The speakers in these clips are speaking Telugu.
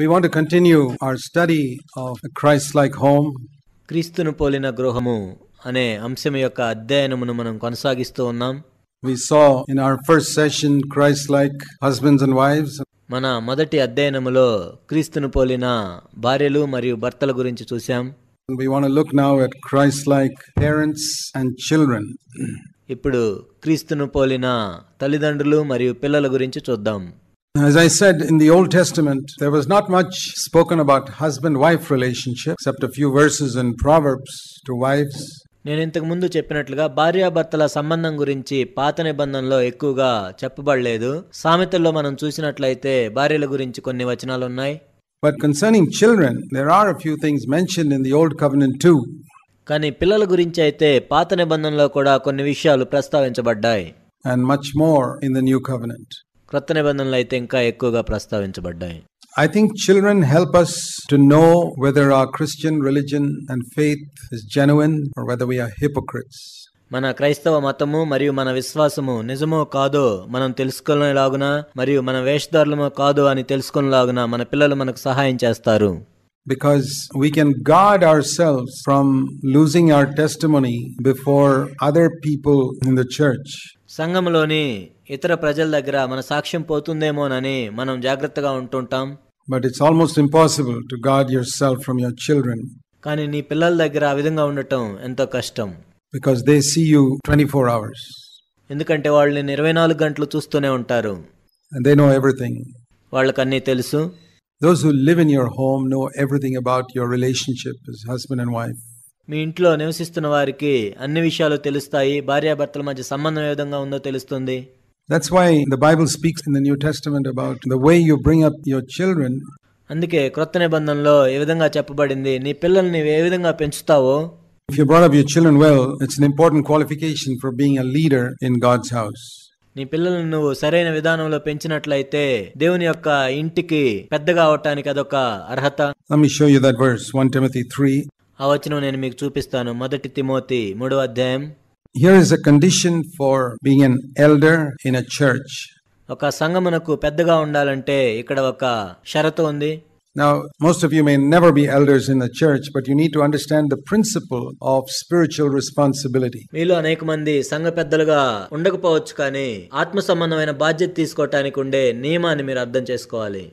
We want to continue our study of a Christ-like home. క్రీస్తును పోలిన గృహము అనే అంశం యొక్క అధ్యయనమును మనం కొనసాగిస్తూ ఉన్నాం We saw in our first session Christ-like husbands and wives. మన మొదటి అధ్యయనములో క్రీస్తును పోలిన భార్యలు మరియు భర్తల గురించి చూశాం We want to look now at Christ-like parents and children. ఇప్పుడు క్రీస్తును పోలిన తల్లిదండ్రులు మరియు పిల్లల గురించి చూద్దాం As I said, in the Old Testament, there was not much spoken about husband wife relationship except a few verses in Proverbs to wives. నేను ఇంతకు ముందు చెప్పినట్లుగా భార్యాభర్తల సంబంధం గురించి పాత నిబంధనలో ఎక్కువగా చెప్పబడలేదు సామెతల్లో మనం చూసినట్లయితే భార్యల గురించి కొన్ని వచనాలు ఉన్నాయి but concerning children there are few things mention in the old covenant too కానీ పిల్లల గురించి అయితే పాత నిబంధనలో కూడా కొన్ని విషయాలు ప్రస్తావించబడ్డాయి and much more in the new covenant క్రొత్త నిబంధనలు అయితే ఇంకా ఎక్కువగా ప్రస్తావించబడ్డాయి I think children help us to know whether our Christian religion and faith is genuine or whether we are hypocrites. మన క్రైస్తవ మతము మరియు మన విశ్వాసము నిజమో కాదో మనం తెలుసుకునేలాగున మరియు మన వేషధారులమో కాదో అని తెలుసుకునేలాగున మన పిల్లలు మనకు సహాయం చేస్తారు because we can guard ourselves from losing our testimony before other people in the church సంఘంలోని ఇతర ప్రజల దగ్గర మన సాక్ష్యం పోతుందేమోనని మనం జాగ్రత్తగా ఉంటుంటాం but it's almost impossible to guard yourself from your children కానీ నీ పిల్లల దగ్గర ఆ విధంగా ఉండటం ఎంతో కష్టం because they see you twenty four hours ఎందుకంటే వాళ్ళని ఇరవై నాలుగు గంటలు చూస్తూనే ఉంటారు దే నో ఎవ్రీథింగ్ వాళ్ళకి అన్నీ తెలుసు those who live in your home know everything about your relationship husband and wife మీ ఇంట్లో నివసిస్తున్న వారికి అన్ని విషయాలు తెలుస్తాయి భార్యాభర్తల మధ్య సంబంధం ఏ విధంగా ఉందో తెలుస్తుంది That's why the Bible speaks in the New Testament about the way you bring up your children. అందుకే కృత నిబంధనలో ఏ విధంగా చెప్పబడింది నీ పిల్లల్ని ఏ విధంగా పెంచుతావో If you brought up your children well, it's an important qualification for being a leader in God's house. నీ పిల్లల్ని నువ్వు సరైన విధానంలో పెంచినట్లయితే దేవుని యొక్క ఇంటికి పెద్దగా అవటానికి అదొక అర్హత Let me show you that verse, 1 Timothy 3. ఆ వచనం నేను మీకు చూపిస్తాను మొదటి తిమోతి మూడవ అధ్యాయం here is a condition for being an elder in a church ఒక సంఘమునకు పెద్దగా ఉండాలంటే ఇక్కడ ఒక షరతు ఉంది Now, most of you may never be elders in the church, but you need to understand the principle of spiritual responsibility. మీలో అనేక మంది సంఘ పెద్దలుగా ఉండకపోవచ్చు కానీ ఆత్మ సంబంధమైన బాధ్యత తీసుకోవటానికి ఉండే నియమాన్ని మీరు అర్థం చేసుకోవాలి.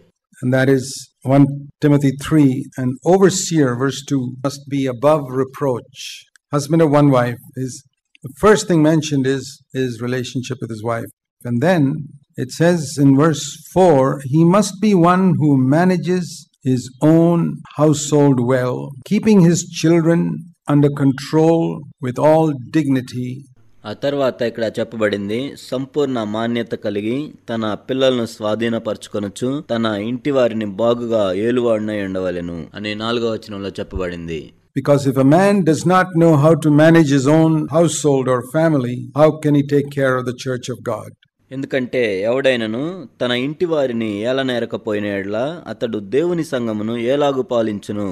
And that is 1 Timothy 3 an overseer, verse 2, must be above reproach. Husband of one wife is the first thing mentioned is his relationship with his wife. And then it says in verse 4 he must be one who manages his own household well, keeping his children under control with all dignity ఆ తర్వాత ఇక్కడ చెప్పబడింది సంపూర్ణ మాన్యత కలిగి తన పిల్లలను స్వాధీనపరచుకొనొచ్చు తన ఇంటి వారిని బాగుగా ఏలువాడినై ఉండవలెను అని నాలుగవ వచనంలో చెప్పబడింది Because if a man does not know how to manage his own household or family, how can he take care of the church of God? ఎందుకంటే ఎవడైనను తన ఇంటి వారిని ఎలా నేరకపోయిన ఎడ్ల అతడు దేవుని సంఘమును ఎలాగు పాలించును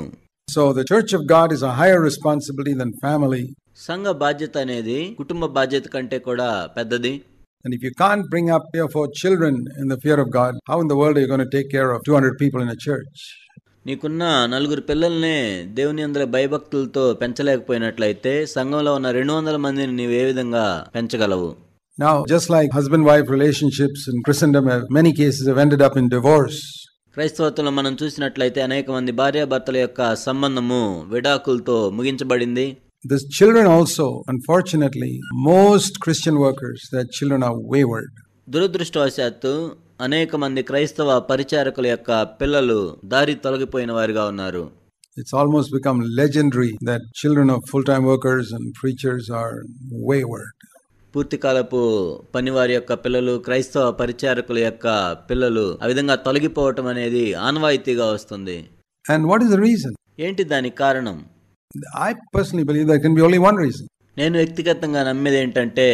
So the church of God is a higher responsibility than family సంఘ బాధ్యత అనేది కుటుంబ బాధ్యత కంటే కూడా పెద్దది And if you can't bring up three or four children in the fear of God, how in the world are you going to take care of 200 people in a church? నీకున్న నలుగురు పిల్లల్ని దేవుని అందరి భయభక్తులతో పెంచలేకపోయినట్లయితే సంఘంలో ఉన్న రెండు వందల మందిని నీవు ఏ విధంగా పెంచగలవు Now, just like husband wife relationships in Christendom, many cases have ended up in divorce. క్రైస్తవత్వంలో మనం చూసినట్లయితే అనేక మంది భార్యాభర్తల యొక్క సంబంధము విడాకులతో ముగించబడింది The children also, unfortunately, most Christian workers, their children are wayward. దురదృష్టవశాత్తు అనేక మంది క్రైస్తవ పరిచారకుల యొక్క పిల్లలు దారి తొలగిపోయిన వారిగా ఉన్నారు It's almost become legendary that children of full time workers and preachers are wayward. పూర్తికాలపు పనివారి యొక్క పిల్లలు క్రైస్తవ పరిచారకుల యొక్క పిల్లలు ఆ విధంగా తొలగిపోవటం అనేది ఆనవాయితీగా వస్తుంది And what is the reason? ఏంటి దానికి కారణం I personally believe that can be only one reason నేను వ్యక్తిగతంగా నమ్మేది ఏంటంటే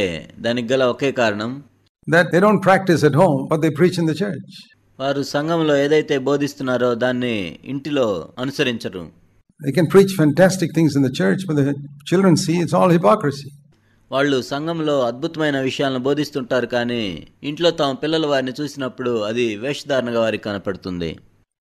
దానికి గల ఒకే కారణం that they don't practice at home but they preach in the church వారు సంఘంలో ఏదైతే బోధిస్తున్నారో దాన్ని ఇంటిలో అనుసరించరు they can preach fantastic things in the church but the children see it's all hypocrisy వాళ్ళు సంఘంలో అద్భుతమైన విషయాలను బోధిస్తుంటారు కానీ ఇంట్లో తమ పిల్లల వారిని చూసినప్పుడు అది వేషధారణగా వారికి కనపడుతుంది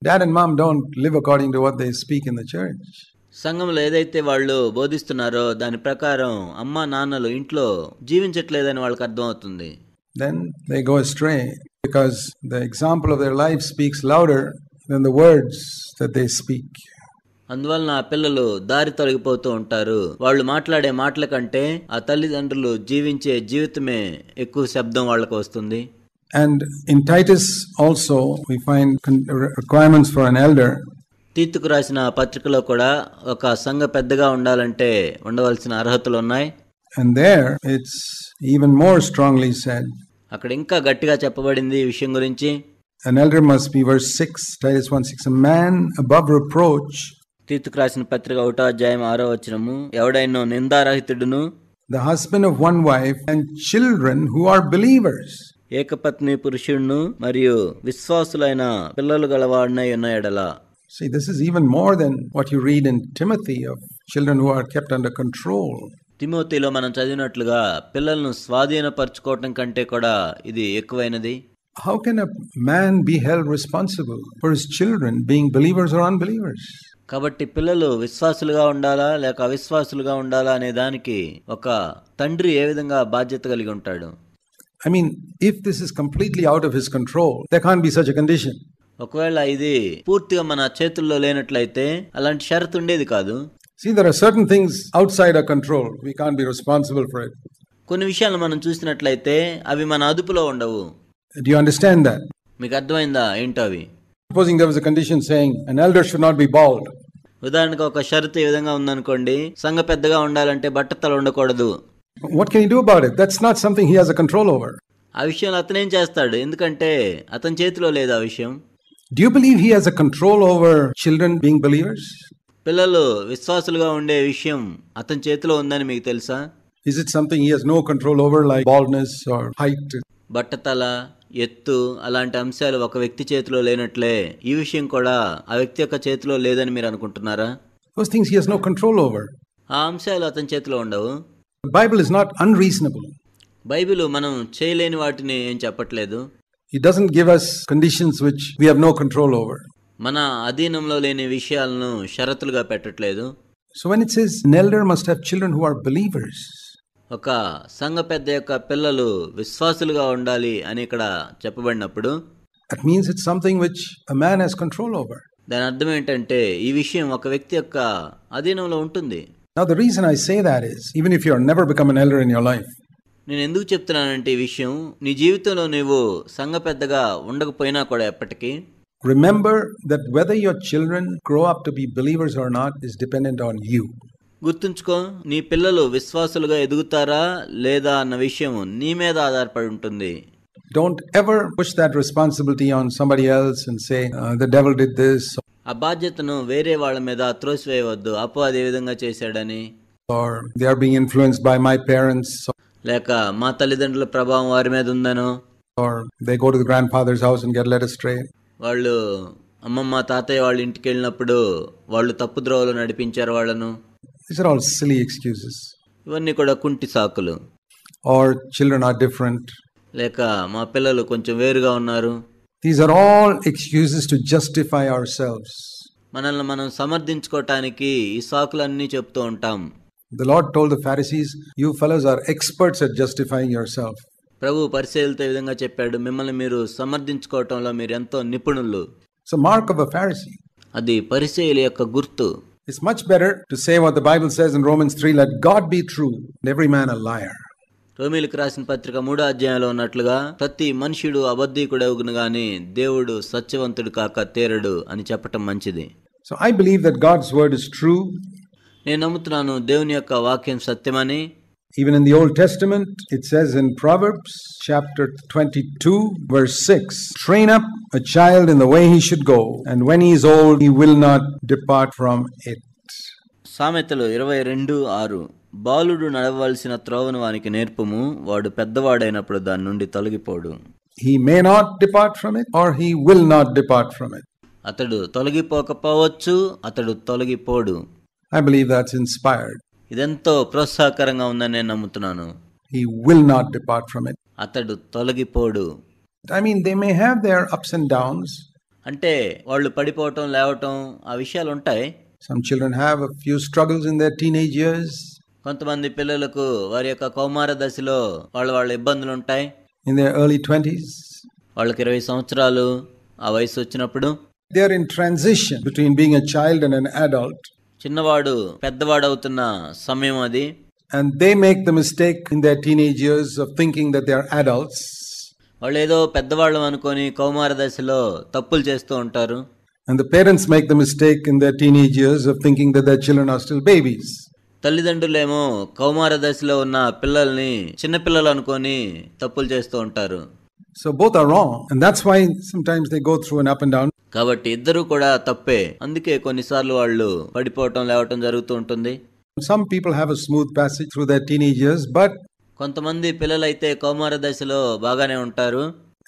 dad and mom don't live according to what they speak in the church సంఘంలో ఏదైతే వాళ్ళు బోధిస్తున్నారో దాని ప్రకారం అమ్మ నాన్నలు ఇంట్లో జీవించట్లేదని వాళ్ళకి అర్థమవుతుంది then they go stray because the example of their life speaks louder than the words that they speak అందువలన ఆ పిల్లలు దారి తొలగిపోతూ ఉంటారు వాళ్ళు మాట్లాడే మాటల కంటే ఆ తల్లిదండ్రులు జీవించే జీవితమే ఎక్కువ శబ్దం వాళ్ళకు వస్తుంది and in Titus also we find requirements for an elder తీర్తుకు రాసిన పత్రికలో కూడా ఒక సంఘ పెద్దగా ఉండాలంటే ఉండవలసిన అర్హతలు ఉన్నాయి and there it's even more strongly said. అక్కడ ఇంకా గట్టిగా చెప్పబడింది ఈ విషయం గురించి An elder must be, verse 6, Titus 1 6, a man above reproach, తీర్తుకు రాసిన పత్రిక ఒకటో అధ్యాయం ఆరో వచనము ఎవడైనో నిందారహితుడును the husband of one wife, and children who are believers. ఏకపత్ని పురుషుడును మరియు విశ్వాసులైన పిల్లలు గలవాడినై ఉన్న ఎడల See, this is even more than what you read in Timothy of children who are kept under control. తిమోతిలో మనం చదివినట్లుగా పిల్లలను స్వాధీనపరచుకోవటం కంటే కూడా ఇది ఎక్కువైనది How can a man be held responsible for his children being believers or unbelievers? కాబట్టి పిల్లలు విశ్వాసులుగా ఉండాలా లేక అవిశ్వాసులుగా ఉండాలా అనే దానికి ఒక తండ్రి ఏ విధంగా బాధ్యత కలిగి ఉంటాడు I mean if this is completely out of his control they can be such condition ఒకవేళ ఇది పూర్తిగా మన చేతుల్లో లేనట్లయితే అలాంటి షరత్ ఉండేది కాదు See, there are certain things outside our control. We can't be responsible for it. కొన్ని విషయాలు మనం చూసినట్లయితే అవి మన అదుపులో ఉండవు Do you understand that? మీకు అర్థమైందా ఏంటో అవి Supposing there was a condition saying an elder should not be bald. ఉదాహరణకు ఒక షరతు ఈ విధంగా ఉందనుకోండి సంఘ పెద్దగా ఉండాలంటే బట్టతలు ఉండకూడదు What can he do about it? That's not something he has a control over. ఆ విషయంలో అతనేం చేస్తాడు ఎందుకంటే అతని చేతిలో లేదు ఆ విషయం do you believe he has a control over children being believers పిల్లలు విశ్వాసులుగా ఉండే విషయం అతని చేతిలో ఉందని మీకు తెలుసా is it something he has no control over like baldness or height బట్టతల ఎత్తు అలాంటి అంశాలు ఒక వ్యక్తి చేతిలో లేనట్లే ఈ విషయం కూడా ఆ వ్యక్తి యొక్క చేతిలో లేదని మీరు అనుకుంటున్నారా first things he has no control over ఆ అంశాలు అతని చేతిలో ఉండవు Bible is not an unreasonable Bible మనం చేయలేని వాటిని ఏం చెప్పట్లేదు doesn't give us conditions which we have no control over మన అధీనంలో లేని విషయాలను షరతులుగా పెట్టట్లేదు so when it's says an elder must have children who are believers ఒక సంఘ పెద్ద యొక్క పిల్లలు విశ్వాసులుగా ఉండాలి అని ఇక్కడ చెప్పబడినప్పుడు that means it's something which a man has control over దాని అర్థం ఏంటంటే ఈ విషయం ఒక వ్యక్తి యొక్క అధీనంలో ఉంటుంది now the reason I say that is even if you are never become an elder in your life నేను ఎందుకు చెప్తున్నానంటే ఈ విషయం నీ జీవితంలో నువ్వు సంఘ పెద్దగా ఉండకపోయినా కూడా ఎప్పటికీ remember that whether your children grow up to be believers or not is dependent on you గుర్తుంచుకో నీ పిల్లలు విశ్వాసులుగా ఎదుగుతారా లేదా అన్న విషయం నీ మీద ఆధారపడి ఉంటుంది don't ever push that responsibility on somebody else and say the devil did this ఆ బాధ్యతను వేరే వాళ్ళ మీద త్రోసివేయవద్దు అపో అదే విధంగా చేశాడని or they are being influenced by my parents లేక మా తల్లిదండ్రుల ప్రభావం వారి మీద ఉందనో గ్రాండ్ ఫాదర్స్ హౌస్ అండ్ వాళ్ళు అమ్మమ్మ తాతయ్య వాళ్ళ ఇంటికి వెళ్ళినప్పుడు వాళ్ళు తప్పు ద్రోవలు నడిపించారు వాళ్ళను this are all silly excuses ఇవన్నీ కూడా కుంటి సాకులు ఆర్ చిల్డ్రన్ ఆర్ డిఫరెంట్ లేక మా పిల్లలు కొంచెం వేరుగా ఉన్నారు these are all excuses to justify ourselves మనల్ని మనం సమర్థించుకోవటానికి ఈ సాకులన్నీ చెప్తూ ఉంటాం The Lord told the Pharisees, You fellows are experts at justifying yourself. ప్రభు పరిశీలితో ఈ విధంగా చెప్పాడు మిమ్మల్ని మీరు సమర్థించుకోవటంలో మీరు ఎంతో నిపుణులు It's a mark of a Pharisee. అది పరిశీలి యొక్క గుర్తు It's much better to say what the Bible says in Romans 3 let God be true and every man a liar. రోమిలకు రాసిన పత్రిక మూడో అధ్యాయంలో ఉన్నట్లుగా ప్రతి మనుషుడు అబద్ధీకుడవును గాని దేవుడు సత్యవంతుడు కాక తేరడు అని చెప్పటం మంచిది So I believe that God's word is true నేను నమ్ముతున్నాను దేవుని యొక్క వాక్యం సత్యమని Even in the Old Testament, it says in Proverbs chapter 22, verse 6 Train up a child in the way he should go, and when he is old, he will not depart from it. సామెతలు ఇరవై రెండు ఆరు బాలుడు నడవలసిన త్రోవను వానికి నేర్పము వాడు పెద్దవాడైనప్పుడు దాని నుండి తొలగిపోడు He may not depart from it, or he will not depart from it. అతడు తొలగిపోకపోవచ్చు అతడు తొలగిపోడు ఐ బిలీవ్ దాట్స్ ఇన్స్పైర్డ్ ఇదెంతో ప్రోత్సాహకరంగా ఉందని నేను నమ్ముతున్నాను he will not depart from it అతడు తొలగిపోడు I mean they may have their ups and downs అంటే వాళ్ళు పడిపోవటం లేవటం ఆ విషయాలు ఉంటాయి some children have few struggles in their teenage years కొంతమంది పిల్లలకు వారి యొక్క కౌమార దశలో వాళ్ళ వాళ్ళ ఇబ్బందులు ఉంటాయి ఇన్ దేర్ ఎర్లీ ట్వంటీస్ వాళ్ళకి ఇరవై సంవత్సరాలు ఆ వయసు వచ్చినప్పుడు they are in transition between being a child and an adult చిన్నవాడు పెద్దవాడు అవుతున్న సమయం అది and they make the mistake in their teenage years of thinking that they are adults వాళ్ళు ఏదో పెద్దవాళ్ళం అనుకొని కౌమార దశలో తప్పులు చేస్తూ ఉంటారు and the parents make the mistake in their teenage years of thinking that their children are still babies తల్లిదండ్రులేమో కౌమార దశలో ఉన్న పిల్లల్ని చిన్న పిల్లలు అనుకొని తప్పులు చేస్తూ ఉంటారు both are wrong and that's why sometimes they go through an up and down కాబట్టి ఇద్దరూ కూడా తప్పే అందుకే కొన్నిసార్లు వాళ్ళు పడిపోవటం లేవటం జరుగుతూ ఉంటుంది some people have a smooth passage through their teenagers but కొంతమంది పిల్లలైతే కౌమార దశలో బాగానే ఉంటారు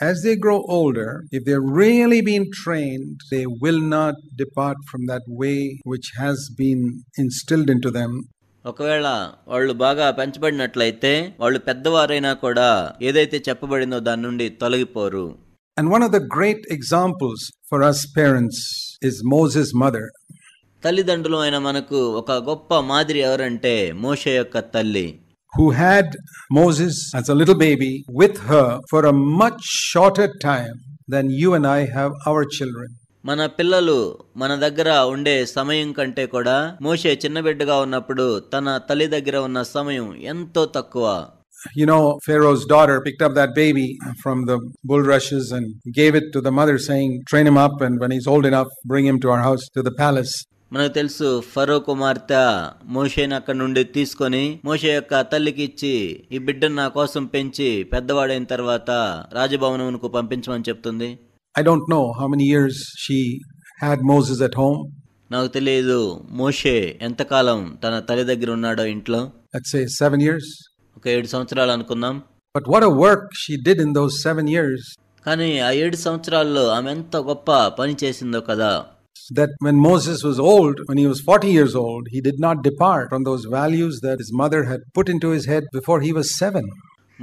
As they grow older, if they're really being trained, they will not depart from that way which has been instilled into them. ఒకవేళ వాళ్ళు బాగా పెంచబడినట్లయితే వాళ్ళు పెద్దవారైనా కూడా ఏదైతే చెప్పబడిందో దాని నుండి తొలగిపోరు And one of the great examples for us parents is Moses' mother. తల్లిదండ్రులు అయిన మనకు ఒక గొప్ప మాదిరి ఎవరంటే మోషే యొక్క తల్లి who had Moses as a little baby with her for a much shorter time than you and I have our children. మన పిల్లలు మన దగ్గర ఉండే సమయం కంటే కూడా మోషే చిన్న బిడ్డగా ఉన్నప్పుడు తన తల్లి దగ్గర ఉన్న సమయం ఎంతో తక్కువ you know, Pharaoh's daughter picked up that baby from the bulrushes and gave it to the mother, saying, Train him up, and when he's old enough, bring him to our house, to the palace. మనకు తెలుసు ఫరో కుమార్తె మోషేని అక్కడ నుండి తీసుకొని మోషే యొక్క తల్లికి ఇచ్చి ఈ బిడ్డను నా కోసం పెంచి పెద్దవాడైన తర్వాత రాజభవనంకు పంపించమని చెప్తుంది I don't know how many years she had Moses at home నాకు తెలియదు మోషే ఎంతకాలం తన తల్లి దగ్గర ఉన్నాడో ఇంట్లో లెట్స్ సే 7 ఇయర్స్ ఒక ఏడు సంవత్సరాలు అనుకుందాం but what work she did in those seven years కానీ ఆ ఏడు సంవత్సరాల్లో ఆమె ఎంత గొప్ప పని చేసిందో కదా that when Moses was old, when he was 40 years old, he did not depart from those values that his mother had put into his head before he was seven.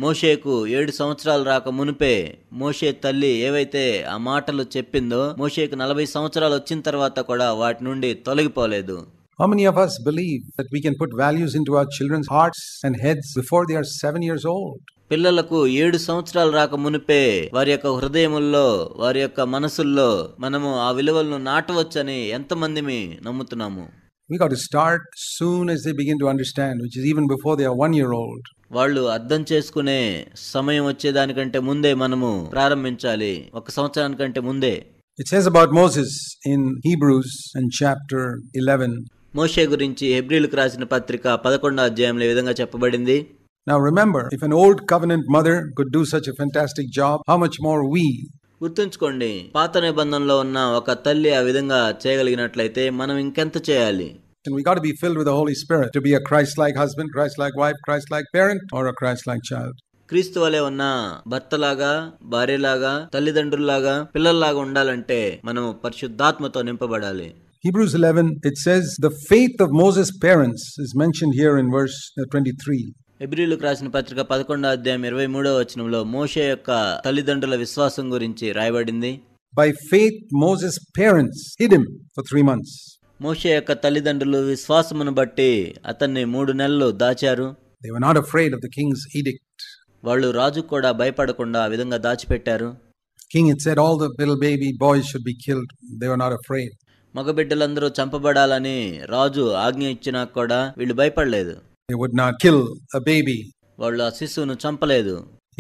మోషేకు ఏడు సంవత్సరాలు రాక మునిపే మోషే తల్లి ఏవైతే ఆ మాటలు చెప్పిందో మోషేకు నలభై సంవత్సరాలు వచ్చిన తర్వాత కూడా వాటి నుండి తొలగిపోలేదు How many of us believe that we can put values into our children's hearts and heads before they are seven years old? పిల్లలకు ఏడు సంవత్సరాలు రాక మునిపే వారి యొక్క హృదయముల్లో వారి యొక్క మనసుల్లో మనము ఆ విలువలను నాటవచ్చని ఎంతమంది నమ్ముతున్నాము We got to start soon as they begin to understand, which is even before they are one year old. వాళ్ళు అర్థం చేసుకునే సమయం వచ్చేదానికంటే ముందే మనము ప్రారంభించాలి ఒక సంవత్సరానికంటే ముందే It says about Moses in Hebrews in chapter 11. మోషే గురించి హెబ్రిలకు రాసిన పత్రిక పదకొండో అధ్యాయంలో ఈ విధంగా చెప్పబడింది Now remember, if an old covenant mother could do such a fantastic job, how much more we గుర్తుంచుకోండి పాత నిబంధనలో ఉన్న ఒక తల్లి ఆ విధంగా చేయగలిగినట్లయితే మనం ఇంకెంత చేయాలి And we got to be filled with the Holy Spirit to be a Christ-like husband, Christ-like wife, Christ-like parent, or a Christ-like child. క్రీస్తు వలె ఉన్న భర్తలాగా భార్యలాగా తల్లిదండ్రుల్లాగా పిల్లల్లాగా ఉండాలంటే మనము పరిశుద్ధాత్మతో నింపబడాలి Hebrews 11, it says, The faith of Moses' parents is mentioned here in verse 23. Uh, ఎబ్రిలకు రాసిన పత్రిక పదకొండో అధ్యాయం ఇరవై మూడవ వచనంలో మోషే యొక్క తల్లిదండ్రుల విశ్వాసం గురించి రాయబడింది by faith Moses parents hid him for 3 months మోషే యొక్క తల్లిదండ్రులు విశ్వాసమును బట్టి అతన్ని మూడు నెలలు దాచారు they were not afraid of the king's edict వాళ్ళు రాజు కూడా భయపడకుండా ఆ విధంగా దాచిపెట్టారు king it said all the little baby boys should be killed they were not afraid మగబిడ్డలందరూ చంపబడాలని రాజు ఆజ్ఞ ఇచ్చినా కూడా వీళ్ళు భయపడలేదు They would not kill a baby. వాళ్ళు ఆ శిశువును చంపలేదు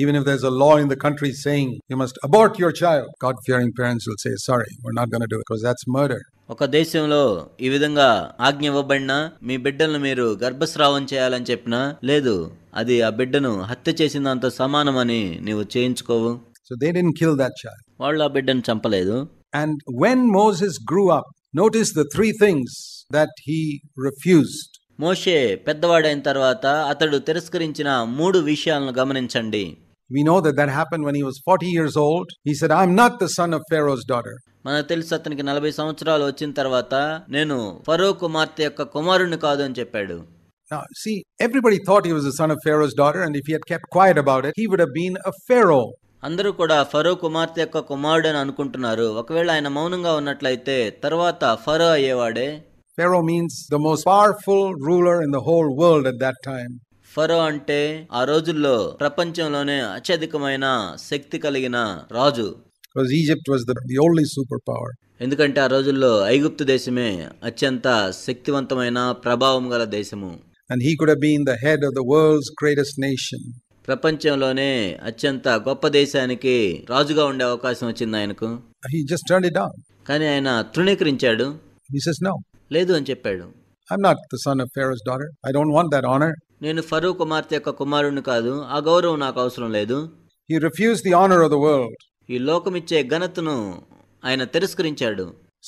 Even if there's a law in the country saying you must abort your child, God fearing parents will say, Sorry, we're not going to do it because that's murder. ఒక దేశంలో ఈ విధంగా ఆజ్ఞ ఇవ్వబడినా మీ బిడ్డలను మీరు గర్భస్రావం చేయాలని చెప్పినా లేదు అది ఆ బిడ్డను హత్య చేసినంత సమానమని నీవు చేయించుకోవు So they didn't kill that child. వాళ్ళు ఆ బిడ్డను చంపలేదు And when Moses grew up, Notice the three things that he refused. మోషే పెద్దవాడైన తర్వాత అతడు తిరస్కరించిన మూడు విషయాలను గమనించండి We know that that happened when he was 40 years old. He said, I'm not the son of Pharaoh's daughter. మనకు తెలుసు అతనికి నలభై సంవత్సరాలు వచ్చిన తర్వాత నేను ఫరో కుమార్తె యొక్క కుమారుని కాదు అని చెప్పాడు Now, see, everybody thought he was the son of Pharaoh's daughter, and if he had kept quiet about it, he would have been a Pharaoh. అందరూ కూడా ఫరో కుమార్తె యొక్క కుమారుడు అని అనుకుంటున్నారు ఒకవేళ ఆయన మౌనంగా ఉన్నట్లయితే తర్వాత ఫరో అయ్యేవాడే Pharaoh means the most powerful ruler in the whole world at that time ఫరో అంటే ఆ రోజుల్లో ప్రపంచంలోనే అత్యధికమైన శక్తి కలిగిన రాజు because Egypt was the only super power ఎందుకంటే ఆ రోజుల్లో ఐగుప్తు దేశమే అత్యంత శక్తివంతమైన ప్రభావం గల దేశము and he could have been the head of the world's greatest nation ప్రపంచంలోనే అత్యంత గొప్ప దేశానికి రాజుగా ఉండే అవకాశం వచ్చింది ఆయనకు కానీ ఆయన తృణీకరించాడు లేదు అని చెప్పాడు నేను ఫరూ కుమార్తె యొక్క కుమారుడిని కాదు ఆ గౌరవం నాకు అవసరం లేదు ఈ లోకం ఇచ్చే ఘనతను ఆయన తిరస్కరించాడు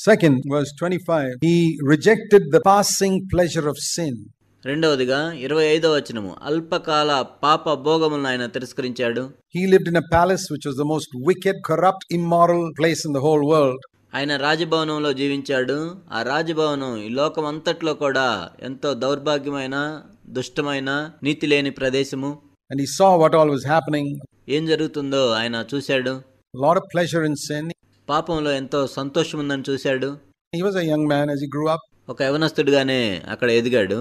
second verse twenty five he rejected the passing pleasure of sin రెండవదిగా ఇరవై ఐదవ వచనము అల్పకాల పాప భోగములను ఆయన తిరస్కరించాడు he lived in a palace which was the most wicked corrupt immoral place in the whole world ఆయన రాజభవనంలో జీవించాడు ఆ రాజభవనం ఈ లోకం అంతట్లో కూడా ఎంతో దౌర్భాగ్యమైన దుష్టమైన నీతి లేని ప్రదేశము and he saw what all was happening ఏం జరుగుతుందో ఆయన చూశాడు lot of pleasure in sin పాపంలో ఎంతో సంతోషం ఉందని చూశాడు he was a young man as he grew up ఒక యవనస్తుడిగానే అక్కడ ఎదిగాడు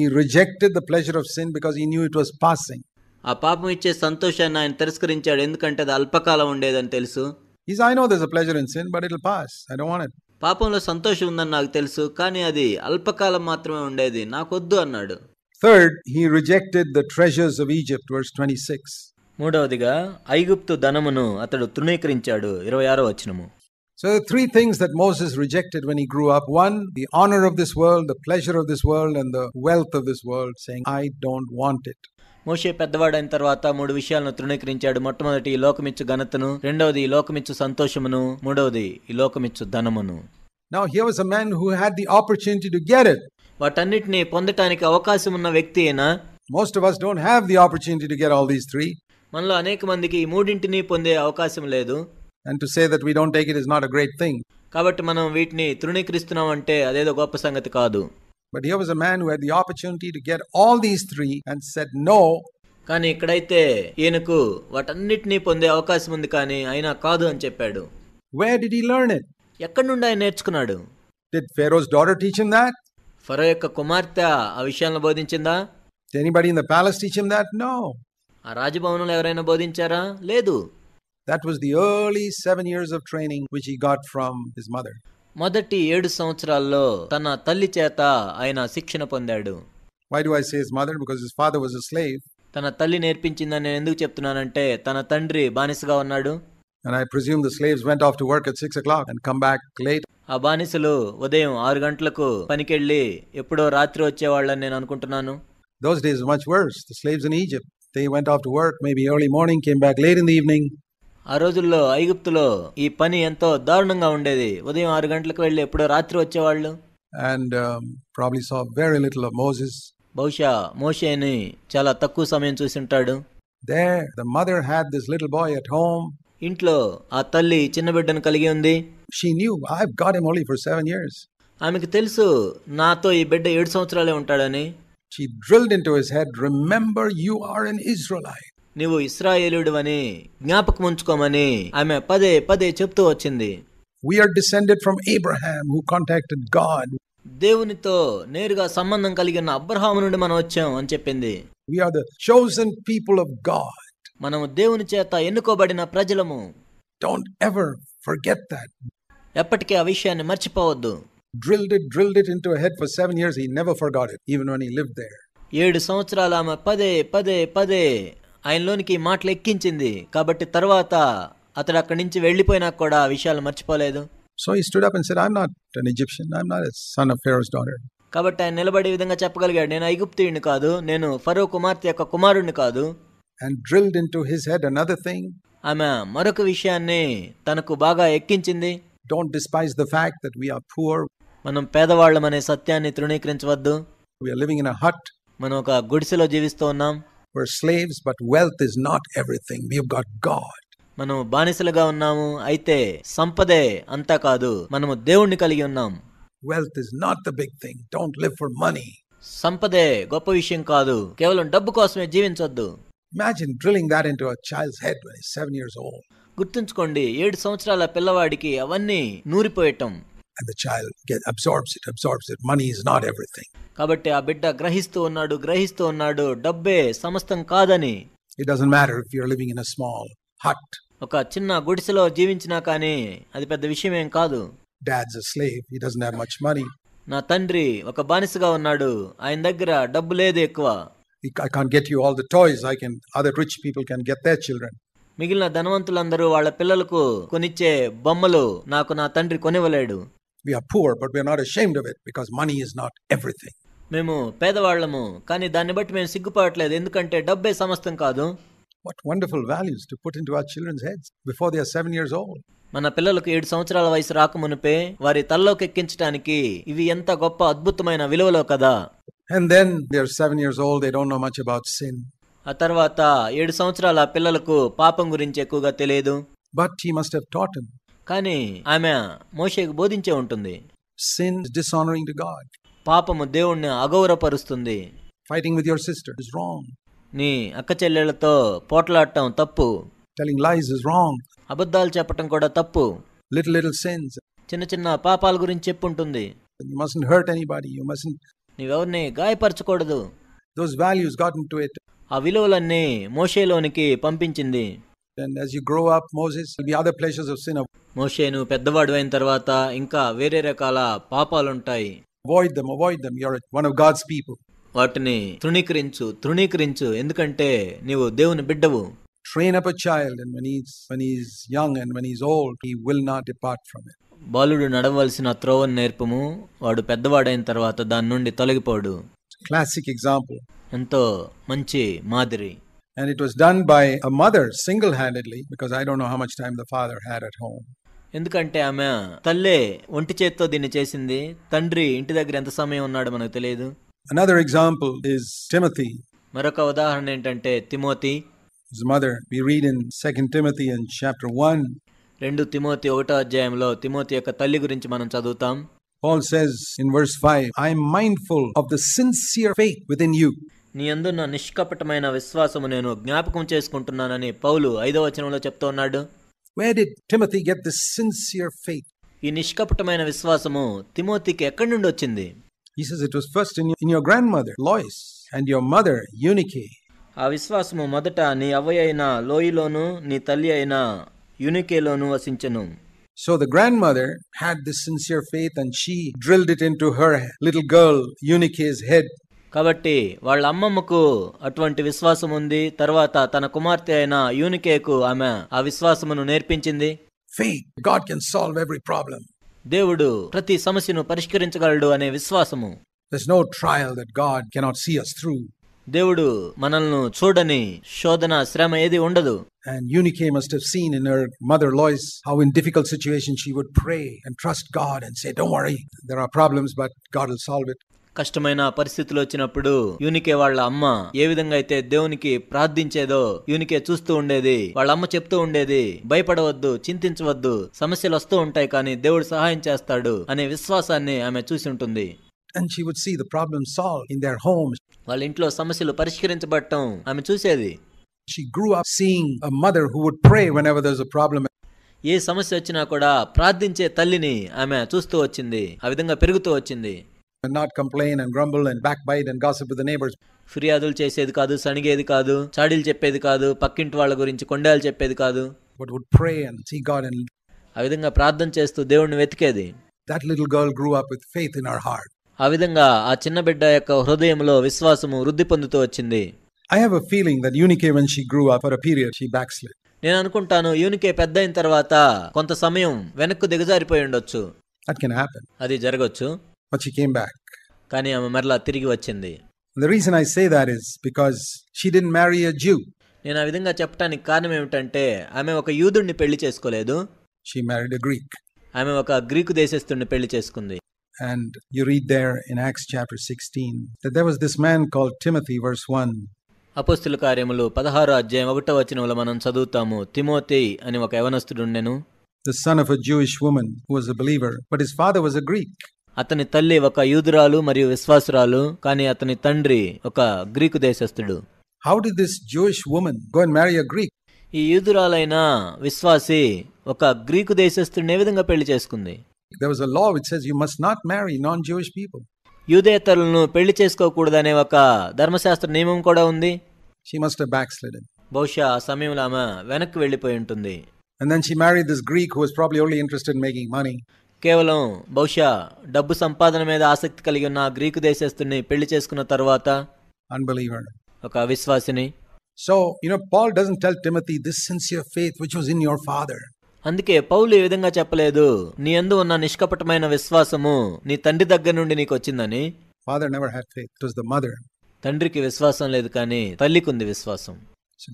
he rejected the pleasure of sin because he knew it was passing ఆ పాపం ఇచ్చే సంతోషాన్ని ఆయన తిరస్కరించాడు ఎందుకంటే అది అల్పకాలం ఉండేదని తెలుసు he's I know this pleasure in sin but it pass I don't want it పాపంలో సంతోషం ఉందని నాకు తెలుసు కానీ అది అల్పకాలం మాత్రమే ఉండేది నాకొద్దు అన్నాడు third he rejected the treasures of Egypt verse 26 మూడవదిగా ఐగుప్తు ధనమును అతడు తృణీకరించాడు ఇరవై ఆరో వచ్చినము So, the three things that Moses rejected when he grew up one, the honor of this world, the pleasure of this world, and the wealth of this world, saying, I don't want it. మోషే పెద్దవాడైన తర్వాత మూడు విషయాలను తృణీకరించాడు మొట్టమొదటి లోకమిచ్చు ఘనతను రెండవది లోకమిచ్చు సంతోషమును మూడవది ఈ లోకమిచ్చు ధనమును now here was a man who had the opportunity to get it వాటన్నిటిని పొందడానికి అవకాశం ఉన్న వ్యక్తి అయినా most of us don't have the opportunity to get all these 3 మనలో అనేక మందికి ఈ మూడింటిని పొందే అవకాశం లేదు and to say that we don't take it is not a great thing కాబట్టి మనం వీటిని తృణీకరిస్తున్నాం అంటే అదేదో గొప్ప సంగతి కాదు but here was a man who had the opportunity to get all these 3 and said no కానీ ఇక్కడైతే ఈయనకు వాటన్నిటిని పొందే అవకాశం ఉంది కానీ అయినా కాదు అని చెప్పాడు where did he learn it ఎక్కడి నుండి ఆయన నేర్చుకున్నాడు did Pharaoh's daughter teach him that ఫరో యొక్క కుమార్తె ఆ విషయాలను బోధించిందా anybody in the palace teach him that no ఆ రాజభవనంలో ఎవరైనా బోధించారా లేదు That was the early seven years of training which he got from his mother. మొదటి ఏడు సంవత్సరాల్లో తన తల్లి చేత ఆయన శిక్షణ పొందాడు Why do I say his mother? Because his father was a slave. తన తల్లి నేర్పించిందని నేను ఎందుకు చెప్తున్నానంటే తన తండ్రి బానిసగా ఉన్నాడు And I presume the slaves went off to work at six o'clock and come back late. ఆ బానిసలు ఉదయం ఆరు గంటలకు పనికెళ్ళి ఎప్పుడో రాత్రి వచ్చేవాళ్ళని నేను అనుకుంటున్నాను Those days were much worse. The slaves in Egypt, they went off to work maybe early morning, came back late in the evening. ఆ రోజుల్లో ఐగుప్తులో ఈ పని ఎంతో దారుణంగా ఉండేది ఉదయం ఆరు గంటలకు వెళ్ళి ఎప్పుడో రాత్రి వచ్చేవాళ్ళు and probably saw very little of Moses బహుశా మోషేని చాలా తక్కువ సమయం చూసి ఉంటాడు they the mother had this little boy at home ఇంట్లో ఆ తల్లి చిన్న బిడ్డను కలిగి ఉంది she knew I have got him only for 7 years ఆమెకి తెలుసు నాతో ఈ బిడ్డ ఏడు సంవత్సరాలే ఉంటాడని she drilled in his head remember you are an Israelite నీవు ఇస్రాయేలుడు అని జ్ఞాపకం ఉంచుకోమని ఆమె పదే పదే చెప్తూ వచ్చింది We are descended from Abraham who contacted God. దేవునితో నేరుగా సంబంధం కలిగి ఉన్న అబ్రహాము నుండి మనం వచ్చాం అని చెప్పింది We are the chosen people of God. మనం దేవుని చేత ఎన్నుకోబడిన ప్రజలము Don't ever forget that. ఎప్పటికీ ఆ విషయాన్ని మర్చిపోవద్దు Drilled it, drilled it into a head for 7 years. He never forgot it, even when he lived there. ఏడు సంవత్సరాలు ఆమె పదే పదే పదే ఆయనలోనికి ఈ మాటలు ఎక్కించింది కాబట్టి తర్వాత అతడు అక్కడి నుంచి వెళ్ళిపోయినా కూడా విషయాలు మర్చిపోలేదు so he stood up and said I'm not an Egyptian. I'm not కాబట్టి ఆయన నిలబడే విధంగా చెప్పగలిగాడు నేను ఐగుప్తుడిని కాదు నేను ఫరో కుమార్తె యొక్క కుమారుడిని కాదు And drilled into his head another thing ఆమె మరొక విషయాన్ని తనకు బాగా ఎక్కించింది don't despise the fact that we are poor మనం పేదవాళ్ళం అనే సత్యాన్ని తృణీకరించవద్దు we are living in a hut మనం ఒక గుడిసెలో జీవిస్తూ ఉన్నాం We're slaves, but wealth is not everything. We've got God. మనం బానిసలుగా ఉన్నాము అయితే సంపదే అంతా కాదు మనము దేవుణ్ణి కలిగి ఉన్నాం wealth is not the big thing don't live for money సంపదే గొప్ప విషయం కాదు కేవలం డబ్బు కోసమే జీవించొద్దు imagine drilling that into a child's head when he's 7 years old గుర్తుంచుకోండి ఏడు సంవత్సరాల పిల్లవాడికి అవన్నీ నూరిపోయటం and the child get absorbs it absorbs it money is not everything కాబట్టి ఆ బిడ్డ గ్రహిస్తూ ఉన్నాడు గ్రహిస్తూ ఉన్నాడు డబ్బే సమస్తం కాదని it doesn't matter if you living in a small hut ఒక చిన్న గుడిసెలో జీవించినా కానీ అది పెద్ద విషయం ఏం కాదు dad's a slave he doesn't have much money నా తండ్రి ఒక బానిసగా ఉన్నాడు ఆయన దగ్గర డబ్బు లేదు ఎక్కువ I can get you all the toys I can other rich people can get their children మిగిలిన ధనవంతులందరూ వాళ్ళ పిల్లలకు కొనిచ్చే బొమ్మలు నాకు నా తండ్రి కొనివ్వలేడు we're poor but we're not ashamed of because money is not everything మేము పేదవాళ్ళము కానీ దాన్ని బట్టి మేము సిగ్గుపడట్లేదు ఎందుకంటే డబ్బే సమస్తం కాదు what wonderful values to put in to our children's heads before they are 7 years old మన పిల్లలకు ఏడు సంవత్సరాల వయసు రాకమునిపే వారి తల్లోకి ఎక్కించడానికి ఇవి ఎంత గొప్ప అద్భుతమైన విలువలో కదా and then they are 7 years old they don't know much about sin ఆ తర్వాత ఏడు సంవత్సరాల పిల్లలకు పాపం గురించి ఎక్కువగా తెలియదు but he must have taught him కానీ ఆమె మోషేకు బోధించే ఉంటుంది Sin is dishonoring to God. పాపము దేవుణ్ణి అగౌరవపరుస్తుంది Fighting with your sister is wrong. నీ అక్క చెల్లెళ్లతో పోట్లాడటం తప్పు Telling lies is wrong. అబద్ధాలు చెప్పటం కూడా తప్పు Little, little sins. చిన్న చిన్న పాపాల గురించి చెప్పుంటుంది You mustn't hurt anybody. You mustn't. నీవెవరిని గాయపరచకూడదు Those values got into it. ఆ విలువలన్నీ మోషేలోనికి పంపించింది యూ గ్రో ప్లేసెస్ మోషేను పెద్దవాడు అయిన తర్వాత ఇంకా వేరే రకాల ఉంటాయి avoid them avoid them are one of God's people వాటిని తృణీకరించు తృణీకరించు ఎందుకంటే నీవు దేవుని బిడ్డవు train up and child and when he is young and when he is old he will not depart from it బాలుడు నడవలసిన త్రోవను నేర్పము వాడు పెద్దవాడైన తర్వాత దాని నుండి తొలగిపోడు క్లాసిక్ ఎగ్జాంపుల్ ఎంతో మంచి మాదిరి And it was done by a mother single handedly because I don't know how much time the father had at home. ఎందుకంటే ఆమె తల్లే ఒంటి చేత్తో దీన్ని చేసింది తండ్రి ఇంటి దగ్గర ఎంత సమయం మనకు తెలియదు Another example is Timothy. మరొక ఉదాహరణ ఏంటంటే తిమోతి His mother, we read in 2 Timothy in chapter 1. రెండు తిమోతి ఒకటో అధ్యాయంలో తిమోతి యొక్క తల్లి గురించి మనం చదువుతాం Paul says in verse 5, I am mindful of the sincere faith within you. నీ అందున్న నిష్కపటమైన విశ్వాసము నేను జ్ఞాపకం చేసుకుంటున్నానని పౌలు ఐదో వచనంలో చెప్తూ ఉన్నాడు ఈ నిష్కపటమైన విశ్వాసము తిమోతికి ఎక్కడి నుండి వచ్చింది ఆ విశ్వాసము మొదట నీ అవ్వయ అయిన లోయలోను నీ తల్లి అయిన యునికేలోను వసించను so the grandmother had this sincere faith and she drilled it into her little girl Eunice's head కాబట్టి వాళ్ళ అమ్మమ్మకు అటువంటి విశ్వాసం ఉంది తర్వాత తన కుమార్తె అయిన యూనికేకు ఆమె ఆ విశ్వాసమును నేర్పించింది Faith. God can solve every problem. దేవుడు ప్రతి సమస్యను పరిష్కరించగలడు అనే విశ్వాసము There's no trial that God cannot see us through. దేవుడు మనల్ని చూడని శోధన శ్రమ ఏది ఉండదు And Eunike must have seen in her mother Lois how in difficult situations she would pray and trust God and say, Don't worry, there are problems, but God will solve it. కష్టమైన పరిస్థితులు వచ్చినప్పుడు యూనికే వాళ్ళ అమ్మ ఏ విధంగా అయితే దేవునికి ప్రార్థించేదో యూనికే చూస్తూ ఉండేది వాళ్ళ అమ్మ చెప్తూ ఉండేది భయపడవద్దు చింతించవద్దు సమస్యలు వస్తూ ఉంటాయి కానీ దేవుడు సహాయం చేస్తాడు అనే విశ్వాసాన్ని ఆమె చూసి ఉంటుంది వాళ్ళ ఇంట్లో సమస్యలు పరిష్కరించబడటం ఆమె చూసేది ఏ సమస్య వచ్చినా కూడా ప్రార్థించే తల్లిని ఆమె చూస్తూ వచ్చింది ఆ విధంగా పెరుగుతూ వచ్చింది and not complain and grumble and backbite and gossip with the neighbors. ఫిర్యాదులు చేసేది కాదు సణిగేది కాదు చాడీలు చెప్పేది కాదు పక్కింటి వాళ్ళ గురించి కొండాలు చెప్పేది కాదు but would pray and see God and ఆ విధంగా ప్రార్థన చేస్తూ దేవుణ్ణి వెతికేది that little girl grew up with faith in her heart. ఆ విధంగా ఆ చిన్న బిడ్డ యొక్క హృదయంలో విశ్వాసము వృద్ధి పొందుతూ వచ్చింది I have a feeling that Eunike when she grew up for a period she backslid. నేను అనుకుంటాను యూనికే పెద్ద అయిన తర్వాత కొంత సమయం వెనక్కు దిగజారిపోయి ఉండొచ్చు That can happen. అది జరగచ్చు but she came back. కానీ ఆమె మరలా తిరిగి వచ్చింది The reason I say that is because she didn't marry a Jew. నేను ఆ విధంగా చెప్పడానికి కారణం ఏమిటంటే ఆమె ఒక యూదుడిని పెళ్లి చేసుకోలేదు She married a Greek. ఆమె ఒక గ్రీకు దేశస్థుడిని పెళ్లి చేసుకుంది And you read there in Acts chapter 16 that there was this man called Timothy, verse 1. అపోస్తుల కార్యములు పదహారో అధ్యాయం ఒకటో వచనంలో మనం చదువుతాము తిమోతి అని ఒక యవనస్తుడు నేను The son of a Jewish woman who was a believer, but his father was a Greek. అతని తల్లి ఒక యూదురాలు మరియు విశ్వాసురాలు కానీ అతని తండ్రి ఒక గ్రీకు దేశస్థుడు how did this Jewish woman go and marry a Greek ఈ యూదురాలైన విశ్వాసి ఒక గ్రీకు దేశస్థుడిని ఏ విధంగా పెళ్లి చేసుకుంది there was a law which says you must not marry non-Jewish people. యూదేతరులను పెళ్లి చేసుకోకూడదనే ఒక ధర్మశాస్త్ర నియమం కూడా ఉంది షీ మస్ట్ బ్యాక్ backslidden. బహుశా ఆ సమయంలో ఆమె వెనక్కి వెళ్ళిపోయి ఉంటుంది And then she married this Greek who was probably only interested in making కేవలం బహుశా డబ్బు సంపాదన మీద ఆసక్తి కలిగి ఉన్న గ్రీకు దేశస్తుని పెళ్లి చేసుకున్న తర్వాత ఒక అవిశ్వాసిని so you know Paul doesn't tell Timothy this sincere faith which was in your father అందుకే పౌలు ఈ విధంగా చెప్పలేదు నీ అందు ఉన్న నిష్కపటమైన విశ్వాసము నీ తండ్రి దగ్గర నుండి నీకు వచ్చిందని father never had faith it the mother తండ్రికి విశ్వాసం లేదు కానీ తల్లికి ఉంది విశ్వాసం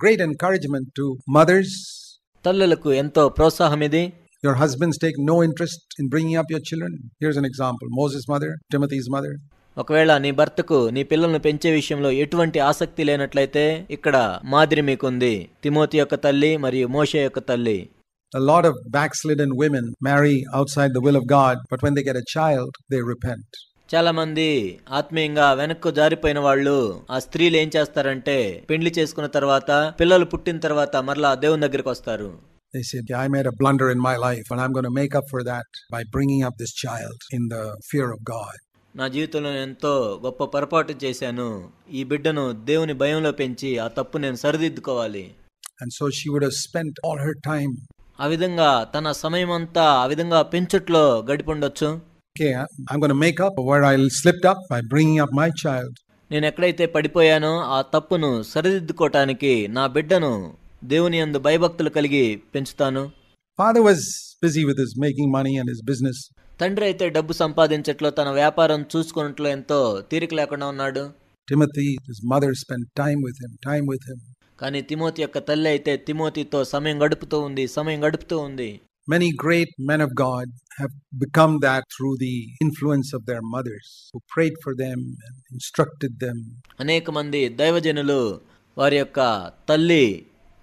గ్రేట్ ఎన్కరేజ్మెంట్ టు మదర్స్ తల్లలకు ఎంతో ప్రోత్సాహం ఇది Your husbands take no interest in bringing up your children. Here's an example Moses' mother, Timothy's mother. ఒకవేళ నీ భర్తకు నీ పిల్లలను పెంచే విషయంలో ఎటువంటి ఆసక్తి లేనట్లయితే ఇక్కడ మాదిరి మీకుంది తిమోతి యొక్క తల్లి మరియు మోషే యొక్క తల్లి A lot of backslidden women marry outside the will of God, but when they get a child, they repent. చాలా మంది ఆత్మీయంగా వెనక్కు జారిపోయిన వాళ్ళు ఆ స్త్రీలు ఏం చేస్తారంటే పెండ్లి చేసుకున్న తర్వాత పిల్లలు పుట్టిన తర్వాత మరలా దేవుని దగ్గరికి వస్తారు They said, yeah, I made a blunder in my life, and I'm going to make up for that by bringing up this child in the fear of God. నా జీవితంలో ఎంతో గొప్ప పొరపాటు చేశాను ఈ బిడ్డను దేవుని భయంలో పెంచి ఆ తప్పు నేను సరిదిద్దుకోవాలి and so she would spend all her time ఆ విధంగా తన సమయం అంతా ఆ విధంగా పెంచుట్లో గడిపొండొచ్చు okay I'm gonna make up where I slipped up by bringing up my child నేను ఎక్కడైతే పడిపోయానో ఆ తప్పును సరిదిద్దుకోవటానికి నా బిడ్డను దేవుని అందు భయభక్తులు కలిగి పెంచుతాను father was busy with his making money and his business తండ్రి అయితే డబ్బు సంపాదించట్లో తన వ్యాపారం చూసుకున్నట్లో ఎంతో తీరిక లేకుండా ఉన్నాడు Timothy his mother spend time with him time with him కానీ తిమోతి యొక్క తల్లి అయితే తిమోతితో సమయం గడుపుతూ ఉంది సమయం గడుపుతూ ఉంది many great men of God have become that through the influence of their mothers who prayed for them and instructed them అనేక మంది దైవజనులు వారి యొక్క తల్లి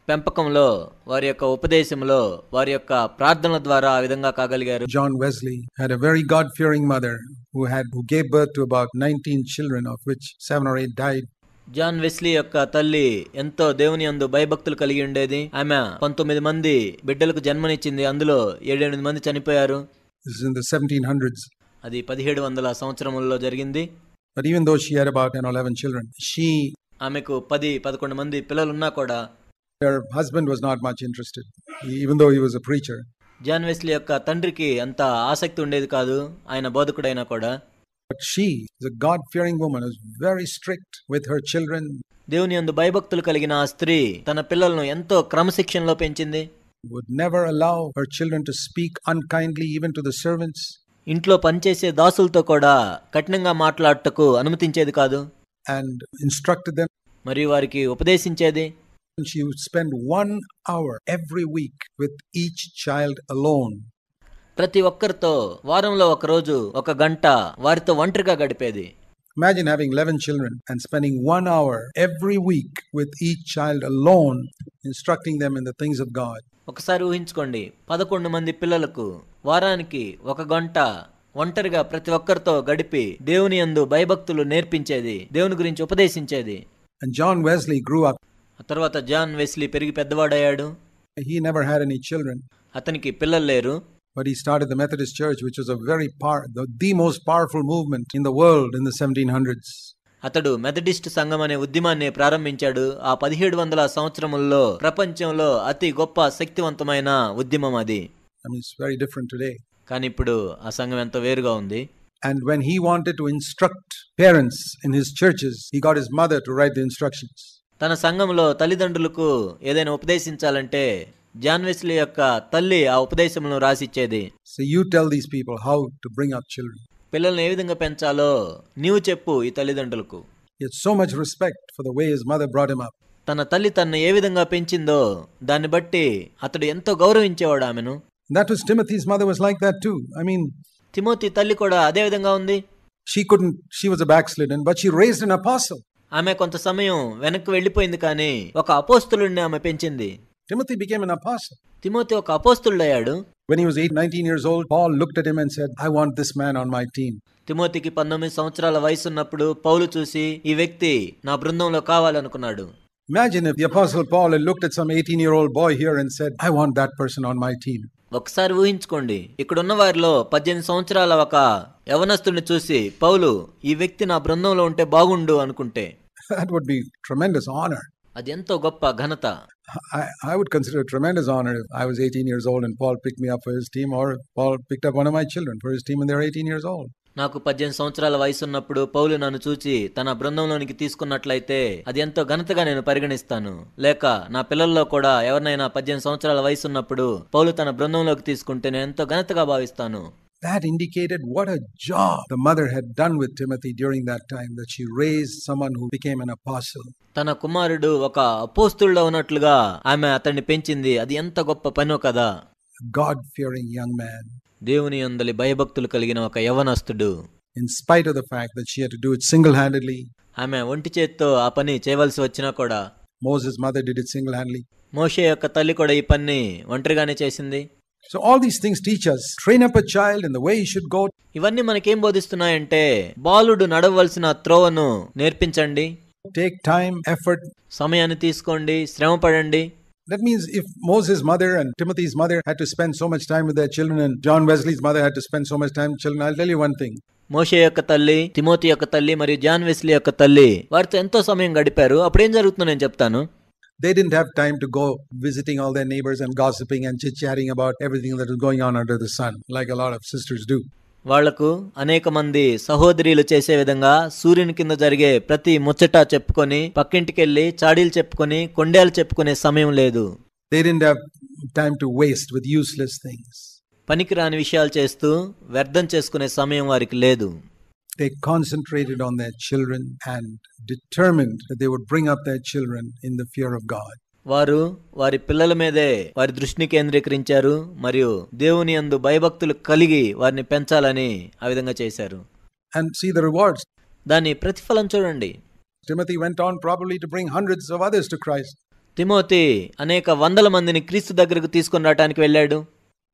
పెంపకంలో వారి యొక్క ఉపదేశంలో వారి యొక్క ప్రార్థనల ద్వారా ఆ విధంగా కాగలిగారు John Wesley had a very God fearing mother who had who gave birth to about 19 children of which 7 or 8 died John Wesley యొక్క తల్లి ఎంతో దేవుని అందు భయభక్తులు కలిగి ఉండేది ఆమె పంతొమ్మిది మంది బిడ్డలకు జన్మనిచ్చింది అందులో ఏడెనిమిది మంది చనిపోయారు అది పదిహేడు వందల సంవత్సరములలో జరిగింది ఆమెకు పది పదకొండు మంది పిల్లలున్నా కూడా their husband was not much interested, even though he was a preacher. John Wesley యొక్క తండ్రికి అంత ఆసక్తి ఉండేది కాదు ఆయన బోధకుడైనా కూడా But she, the God fearing woman, was very strict with her children, దేవుని యందు భయభక్తులు కలిగిన ఆ స్త్రీ తన పిల్లలను ఎంతో క్రమశిక్షణలో పెంచింది would never allow her children to speak unkindly even to the servants, ఇంట్లో పనిచేసే దాసులతో కూడా కఠినంగా మాట్లాడటకు అనుమతించేది కాదు and instructed them మరియు వారికి ఉపదేశించేది She would spend one hour every week with each child alone. ప్రతి ఒక్కరితో వారంలో ఒక రోజు ఒక గంట వారితో ఒంటరిగా గడిపేది Imagine having 11 children and spending one hour every week with each child alone, instructing them in the things of God. ఒకసారి ఊహించుకోండి పదకొండు మంది పిల్లలకు వారానికి ఒక గంట ఒంటరిగా ప్రతి ఒక్కరితో గడిపి దేవుని యందు భయభక్తులు నేర్పించేది దేవుని గురించి ఉపదేశించేది And John Wesley grew up తర్వాత జాన్ వెస్లీ పెరిగి పెద్దవాడయ్యాడు He never had any children, అతనికి పిల్లలు లేరు but he started the Methodist Church, which was a very power, the, the most powerful movement in the world in the 1700s. అతడు మెథడిస్ట్ సంఘం అనే ఉద్యమాన్ని ప్రారంభించాడు ఆ పదిహేడు వందల సంవత్సరముల్లో ప్రపంచంలో అతి గొప్ప శక్తివంతమైన ఉద్యమం అది I mean, it's very different today. కానీ ఇప్పుడు ఆ సంఘం ఎంతో వేరుగా ఉంది And when he wanted to instruct parents in his churches, he got his mother to write the instructions. తన సంఘంలో తల్లిదండ్రులకు ఏదైనా ఉపదేశించాలంటే జాన్వెస్లీ యొక్క తల్లి ఆ ఉపదేశంలో రాసిచ్చేది so you tell people how to bring up children పిల్లల్ని ఏ విధంగా పెంచాలో నీవు చెప్పు ఈ తల్లిదండ్రులకు so much respect for the way his mother brought him up తన తల్లి తన్ను ఏ విధంగా పెంచిందో దాన్ని బట్టి అతడు ఎంతో గౌరవించేవాడు ఆమెను that was Timothy's mother was like that too I mean తిమోతి తల్లి కూడా అదే విధంగా ఉంది she could she was a backslidden but she raised an apostle ఆమె కొంత సమయం వెనక్కి వెళ్లిపోయింది కానీ ఒక అపోస్తులుని ఆమె పెంచింది తిమోతి బికేమ్ ఎన్ అపాస్ తిమోతి ఒక అపోస్తులయ్యాడు when he was 8 19 years old paul looked at him and said i want this man on my team తిమోతికి సంవత్సరాల వయసు పౌలు చూసి ఈ వ్యక్తి నా బృందంలో కావాలనుకున్నాడు imagine if the apostle paul had looked at some 18 year old boy here and said i want that person on ఒకసారి ఊహించుకోండి ఇక్కడ ఉన్న వారిలో పద్దెనిమిది సంవత్సరాల ఒక యవనస్తుని చూసి పౌలు ఈ వ్యక్తి నా బృందంలో ఉంటే బాగుండు అనుకుంటే that would be tremendous honor. అది ఎంతో గొప్ప ఘనత I, I would consider a tremendous honor if I was 18 years old and Paul picked me up for his team, or Paul picked up one of my children for his team and they're 18 years old. నాకు పద్దెనిమిది సంవత్సరాల వయసు ఉన్నప్పుడు పౌలు నన్ను చూచి తన బృందంలోనికి తీసుకున్నట్లయితే అది ఎంతో ఘనతగా నేను పరిగణిస్తాను లేక నా పిల్లల్లో కూడా ఎవరినైనా పద్దెనిమిది సంవత్సరాల వయసు ఉన్నప్పుడు పౌలు తన బృందంలోకి తీసుకుంటే నేను ఎంతో ఘనతగా భావిస్తాను that indicated what a job the mother had done with Timothy during that time that she raised someone who became an apostle. తన కుమారుడు ఒక అపోస్తుడులో ఉన్నట్లుగా ఆమె అతన్ని పెంచింది అది ఎంత గొప్ప పనో కదా గాడ్ ఫియరింగ్ యంగ్ మ్యాన్ దేవుని అందలి భయభక్తులు కలిగిన ఒక యవనస్తుడు in spite of the fact that she had to do it single handedly ఆమె ఒంటి చేత్తో ఆ పని చేయవలసి వచ్చినా కూడా Moses mother did it single handedly మోషే యొక్క తల్లి కూడా ఈ పని ఒంటరిగానే చేసింది so all these things teachers train up a child in the way you should go ఇవన్నీ మనకేం బోధిస్తున్నాయంటే బాలుడు నడవలసిన త్రోవను నేర్పించండి టేక్ టైం ఎఫర్ట్ సమయాన్ని తీసుకోండి శ్రమ పడండి That means if Moses' mother and Timothy's mother had to spend so much time with their children and John Wesley's mother had to spend so much time with children, I'll tell you one thing. మోషే యొక్క తల్లి తిమోతి యొక్క తల్లి మరియు జాన్ వెస్లీ యొక్క తల్లి వారితో ఎంతో సమయం గడిపారు అప్పుడు ఏం జరుగుతుందో నేను చెప్తాను they didn't have time to go visiting all their neighbors and gossiping and chit chatting about everything that was going on under the sun, like a lot of sisters do. వాళ్లకు అనేక మంది సహోదరీలు చేసే విధంగా సూర్యుని కింద జరిగే ప్రతి ముచ్చట చెప్పుకొని పక్కింటికి పక్కింటికెళ్ళి చాడీలు చెప్పుకొని కొండేలు చెప్పుకునే సమయం లేదు They didn't పనికిరాని విషయాలు చేస్తూ వ్యర్థం చేసుకునే సమయం వారికి లేదు They concentrated on their children and determined that they would bring up their children in the fear of God. వారు వారి పిల్లల మీదే వారి దృష్టిని కేంద్రీకరించారు మరియు దేవుని యందు భయభక్తులు కలిగి వారిని పెంచాలని ఆ విధంగా చేశారు అండ్ సీ ద రివార్డ్స్ దాని ప్రతిఫలం చూడండి Timothy went on probably to bring hundreds of others to Christ. తిమోతి అనేక వందల మందిని క్రీస్తు దగ్గరకు తీసుకొని రావడానికి వెళ్ళాడు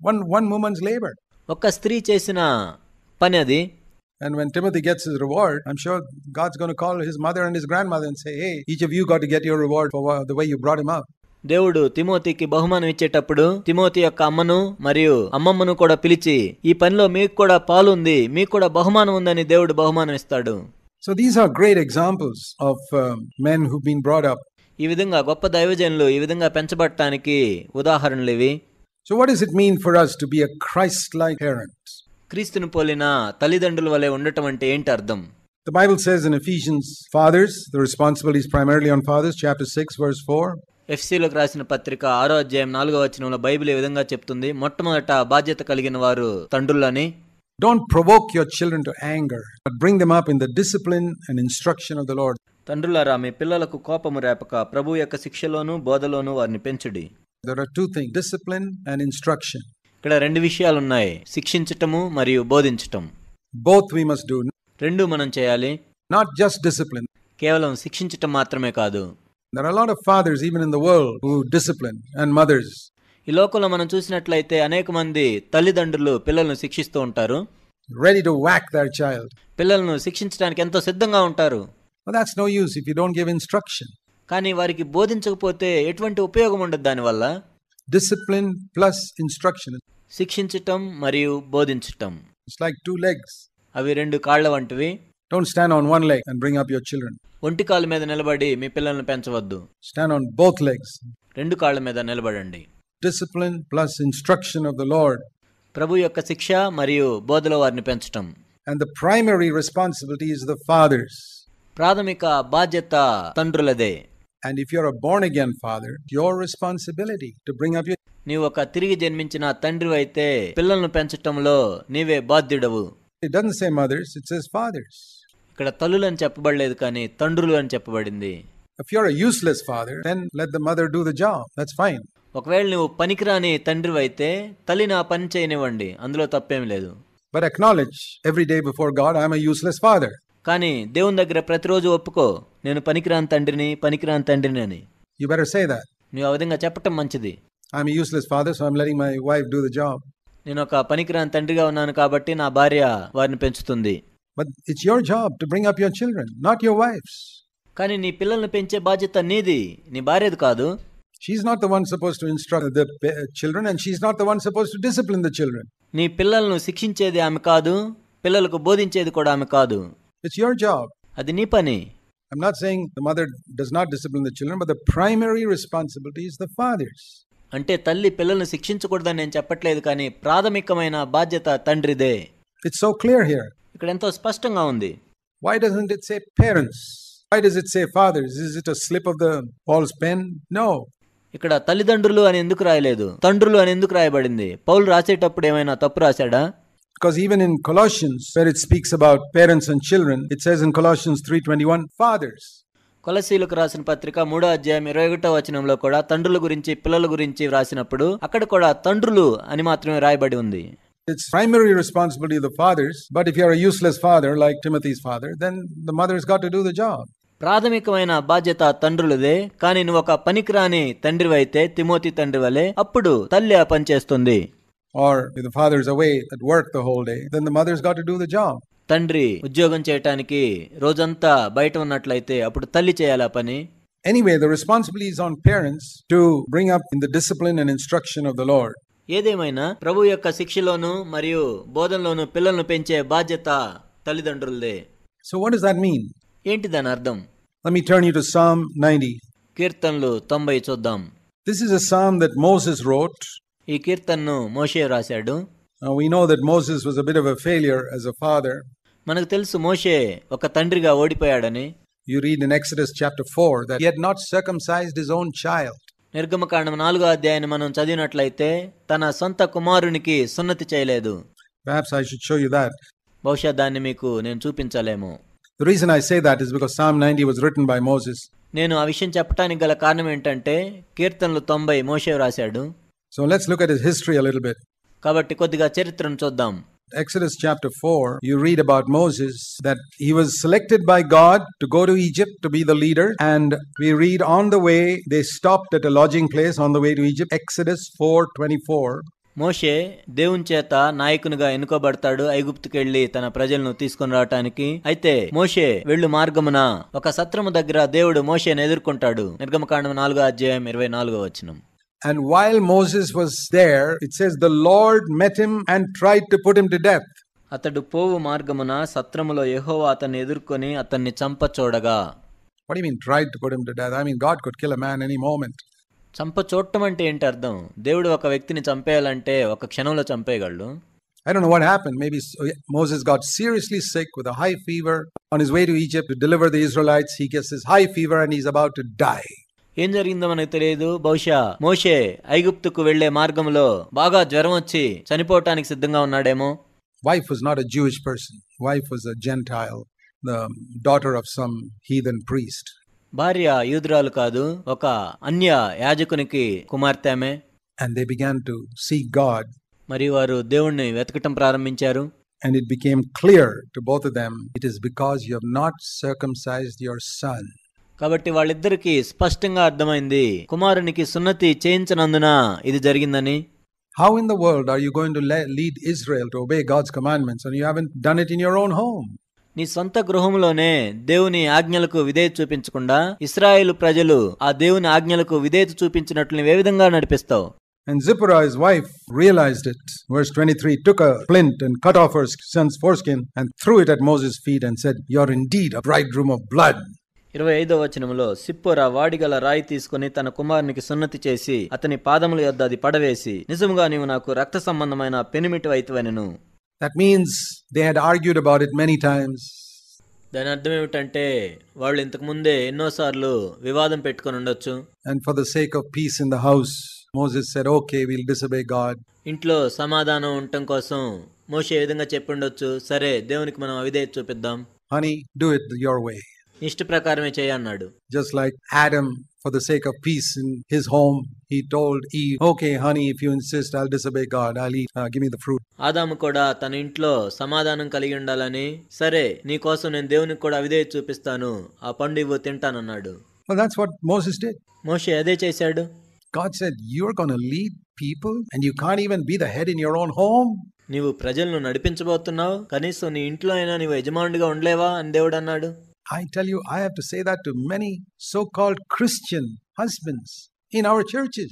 వన్ వన్ ఉమెన్స్ లేబర్ ఒక స్త్రీ చేసిన పని అది And when Timothy gets his reward, I'm sure God's going to call his mother and his grandmother and say, hey, each of you got to get your reward for the way you brought him up. దేవుడు తిమోతికి బహుమానం ఇచ్చేటప్పుడు తిమోతి యొక్క అమ్మను మరియు అమ్మమ్మను కూడా పిలిచి ఈ పనిలో మీకు కూడా పాలుంది మీకు కూడా బహుమానం ఉందని దేవుడు బహుమానం ఇస్తాడు so these are great examples of men who been brought up ఈ విధంగా గొప్ప దైవజనులు ఈ విధంగా పెంచబడటానికి ఉదాహరణలు ఇవి so what is it mean for us to be a Christ like parent క్రీస్తును పోలిన తల్లిదండ్రుల వలె ఉండటం అంటే ఏంటి అర్థం The Bible says in Ephesians, fathers, the responsibility is primarily on fathers, chapter 6, verse 4. ఎఫ్సీలోకి రాసిన పత్రిక ఆరో అధ్యాయం నాలుగో వచనంలో బైబిల్ ఈ విధంగా చెప్తుంది మొట్టమొదట బాధ్యత కలిగిన వారు తండ్రులని Don't provoke your children to anger, but bring them up in the discipline and instruction of the Lord. తండ్రులారా మీ పిల్లలకు కోపము రేపక ప్రభు యొక్క శిక్షలోను బోధలోను వారిని పెంచుడి There are two things discipline and instruction. ఇక్కడ రెండు విషయాలు ఉన్నాయి శిక్షించటము మరియు బోధించటం బోత్ వి మస్ట్ డూ రెండు మనం చేయాలి నాట్ జస్ట్ డిసిప్లిన్ కేవలం శిక్షించటం మాత్రమే కాదు there are lot of fathers even in the world who discipline and mothers ఈ లోకంలో మనం చూసినట్లయితే అనేక మంది తల్లిదండ్రులు పిల్లలను శిక్షిస్తూ ఉంటారు ready to whack their child పిల్లలను శిక్షించడానికి ఎంతో సిద్ధంగా ఉంటారు that's no use if you don't give instruction కానీ వారికి బోధించకపోతే ఎటువంటి ఉపయోగం ఉండదు దానివల్ల డిసిప్లిన్ ప్లస్ ఇన్స్ట్రక్షన్ శిక్షించటం మరియు బోధించటం ఇట్స్ లైక్ టూ లెగ్స్ అవి రెండు కాళ్ళ వంటివి don't stand on one leg and bring up your children ఒంటి కాళ్ళ మీద నిలబడి మీ పిల్లల్ని పెంచవద్దు స్టాండ్ ఆన్ బోత్ లెగ్స్ రెండు కాళ్ళ మీద నిలబడండి discipline plus instruction of the lord ప్రభు యొక్క శిక్ష మరియు బోధల వారిని పెంచటం and the primary responsibility is the fathers ప్రాథమిక బాధ్యత తండ్రులదే and if you're a born again father your responsibility to bring up your నీవు ఒక తిరిగి జన్మించిన తండ్రి అయితే పిల్లలను పెంచటంలో నీవే బాధ్యుడవు it doesn't say mothers it's says fathers ఇక్కడ తల్లులు అని చెప్పబడలేదు కానీ తండ్రులు అని చెప్పబడింది if you're a useless father then let the mother do the job that's fine ఒకవేళ నువ్వు పనికిరాని తండ్రి అయితే తల్లి నా పని చేయనివ్వండి అందులో తప్పేం లేదు but acknowledge every day before God I'm a useless father కానీ దేవుని దగ్గర ప్రతిరోజు ఒప్పుకో నేను పనికిరాని తండ్రిని పనికిరాని తండ్రిని అని You better say that. నువ్వు ఆ విధంగా చెప్పటం మంచిది I'm a useless father, so I'm letting my wife do the job. నేను ఒక పనికిరాని తండ్రిగా ఉన్నాను కాబట్టి నా భార్య వారిని పెంచుతుంది But it's your job to bring up your children, not your wife's. కానీ నీ పిల్లల్ని పెంచే బాధ్యత నీది నీ భార్యది కాదు She's not the one supposed to instruct the pa- children, and she's not the one supposed to discipline the children. నీ పిల్లలను శిక్షించేది ఆమె కాదు పిల్లలకు బోధించేది కూడా ఆమె కాదు ఇట్స్ యువర్ జాబ్ అది నీ పని I'm not saying the mother does not discipline the children but the primary responsibility is the father's అంటే తల్లి పిల్లల్ని శిక్షించకూడదని నేను చెప్పట్లేదు కానీ ప్రాథమికమైన బాధ్యత తండ్రిదే ఇట్స్ సో క్లియర్ హియర్ ఇక్కడ ఎంతో స్పష్టంగా ఉంది why doesn't it say parents why does it say fathers is it a slip of the Paul's pen no ఇక్కడ తల్లిదండ్రులు అని ఎందుకు రాయలేదు తండ్రులు అని ఎందుకు రాయబడింది పౌలు రాసేటప్పుడు ఏమైనా తప్పు రాశాడా Because even in Colossians, where it speaks about parents and children, it says in Colossians 3:21, fathers. కొలసీలకు రాసిన పత్రిక మూడో అధ్యాయం ఇరవై ఒకటో వచనంలో కూడా తండ్రుల గురించి పిల్లల గురించి రాసినప్పుడు అక్కడ కూడా తండ్రులు అని మాత్రమే రాయబడి ఉంది It's primary responsibility of the fathers, but if you are a useless father like Timothy's father, then the mother's got to do the job. ప్రాథమికమైన బాధ్యత తండ్రులదే కానీ నువ్వు ఒక పనికిరాని తండ్రివైతే తిమోతి తండ్రి వలె అప్పుడు తల్లి ఆ or the father is away at work the whole day, then the mother's got to do the job. Anyway, the responsibility is on parents to bring up in the discipline and instruction of the Lord. ఏదేమైనా ప్రభు యొక్క శిక్షలోను మరియు బోధనలోను పిల్లలను పెంచే బాధ్యత తల్లిదండ్రులదే So what does that mean? Let me turn you to Psalm 90. This is a psalm that Moses wrote ఈ కీర్తనను మోషే రాశాడు we know that Moses was a bit of a failure as a father మనకు తెలుసు మోషే ఒక తండ్రిగా ఓడిపోయాడని you read in Exodus chapter 4 that he had not circumcised his own child నిర్గమకాండం నాలుగో అధ్యాయాన్ని మనం చదివినట్లయితే తన సొంత కుమారునికి సున్నతి చేయలేదు perhaps I should show you that బహుశా దాన్ని మీకు నేను చూపించలేము the reason I say that is because Psalm 90 was written by Moses నేను ఆ విషయం చెప్పడానికి గల కారణం ఏంటంటే కీర్తనలు తొంభై మోషే రాశాడు So let's look at his history a little bit. కాబట్టి కొద్దిగా చరిత్రను చూద్దాం Exodus chapter 4, you read about Moses that he was selected by God to go to Egypt to be the leader. And we read on the way, they stopped at a lodging place on the way to Egypt. Exodus 4 24. మోషే దేవుని చేత నాయకునిగా ఎన్నుకోబడతాడు ఐగుప్తుకెళ్లి తన ప్రజలను తీసుకుని రావటానికి అయితే మోషే వెళ్ళు మార్గమున ఒక సత్రము దగ్గర దేవుడు మోషేను ఎదుర్కొంటాడు నిర్గమకాండం నాలుగో అధ్యాయం ఇరవై నాలుగో వచ్చినం And while Moses was there, it says the Lord met him and tried to put him to death. అతడు పోవు మార్గమున సత్రములో యెహోవా అతన్ని ఎదుర్కొని అతన్ని చంప చూడగా What do you mean tried to put him to death? I mean God could kill a man any moment. చంప చూడటం అంటే ఏంటి అర్థం దేవుడు ఒక వ్యక్తిని చంపేయాలంటే ఒక క్షణంలో చంపేయగలడు I don't know what happened. Maybe uh, Moses got seriously sick with a high fever. On his way to Egypt to deliver the Israelites, he gets his high fever and he's about to die. ఏం జరిగిందో మనకు తెలియదు బహుశా మోషే ఐగుప్తుకు వెళ్లే మార్గంలో బాగా జ్వరం వచ్చి చనిపోవటానికి సిద్ధంగా ఉన్నాడేమో wife was not a Jewish person wife was a gentile the daughter of some heathen priest భార్య యూదురాలు కాదు ఒక అన్య యాజకునికి కుమార్తెమే and they began to see God మరి వారు దేవుణ్ణి వెతకటం ప్రారంభించారు and it became clear to both them it is because you have not circumcised your son కాబట్టి వాళ్ళిద్దరికీ స్పష్టంగా అర్థమైంది కుమారునికి సున్నతి చేయించనందున ఇది జరిగిందని How in the world are you going to lead Israel to obey God's commandments and you haven't done it in your own home? నీ సొంత గృహంలోనే దేవుని ఆజ్ఞలకు విధేయత చూపించకుండా ఇస్రాయేల్ ప్రజలు ఆ దేవుని ఆజ్ఞలకు విధేయత చూపించినట్లు నువ్వే విధంగా నడిపిస్తావు And Zipporah, his wife, realized it. Verse 23 took a flint and cut off her son's foreskin and threw it at Moses' feet and said, You're indeed a bridegroom of blood. ఇరవై ఐదో వచనంలో సిప్పోరా వాడిగల రాయి తీసుకుని తన కుమారునికి సున్నతి చేసి అతని పాదముల యొద్ద అది పడవేసి నిజముగా నీవు నాకు రక్త సంబంధమైన పెనిమిటి వైతువనను that means they had argued about it many times దాని అర్థం ఏమిటంటే వాళ్ళు ఇంతకు ముందే ఎన్నోసార్లు వివాదం పెట్టుకొని ఉండొచ్చు and for the sake of peace in the house Moses said okay will disobey God ఇంట్లో సమాధానం ఉండటం కోసం మోషే విధంగా చెప్పుండొచ్చు సరే దేవునికి మనం అవిధేయత చూపిద్దాం honey do it your way ఇష్ట ప్రకారమే చేయన్నాడు just like Adam for the sake of peace in his home he told Eve okay honey if you insist I'll disobey God I'll give me the fruit ఆదాము కూడా తన ఇంట్లో సమాధానం కలిగి ఉండాలని సరే నీ కోసం నేను దేవునికి కూడా అవిదే చూపిస్తాను ఆ పండు ఇవ్వు తింటానన్నాడు Well, that's what Moses did. Moshe, అదే చేశాడు God said, you're going to lead people and you can't even be the head in your own home. నీవు ప్రజలను నడిపించబోతున్నావు కనీసం నీ ఇంట్లో అయినా నీవు యజమానుడిగా ఉండలేవా అని దేవుడు అన్నాడు I tell you, I have to say that to many so called Christian husbands in our churches.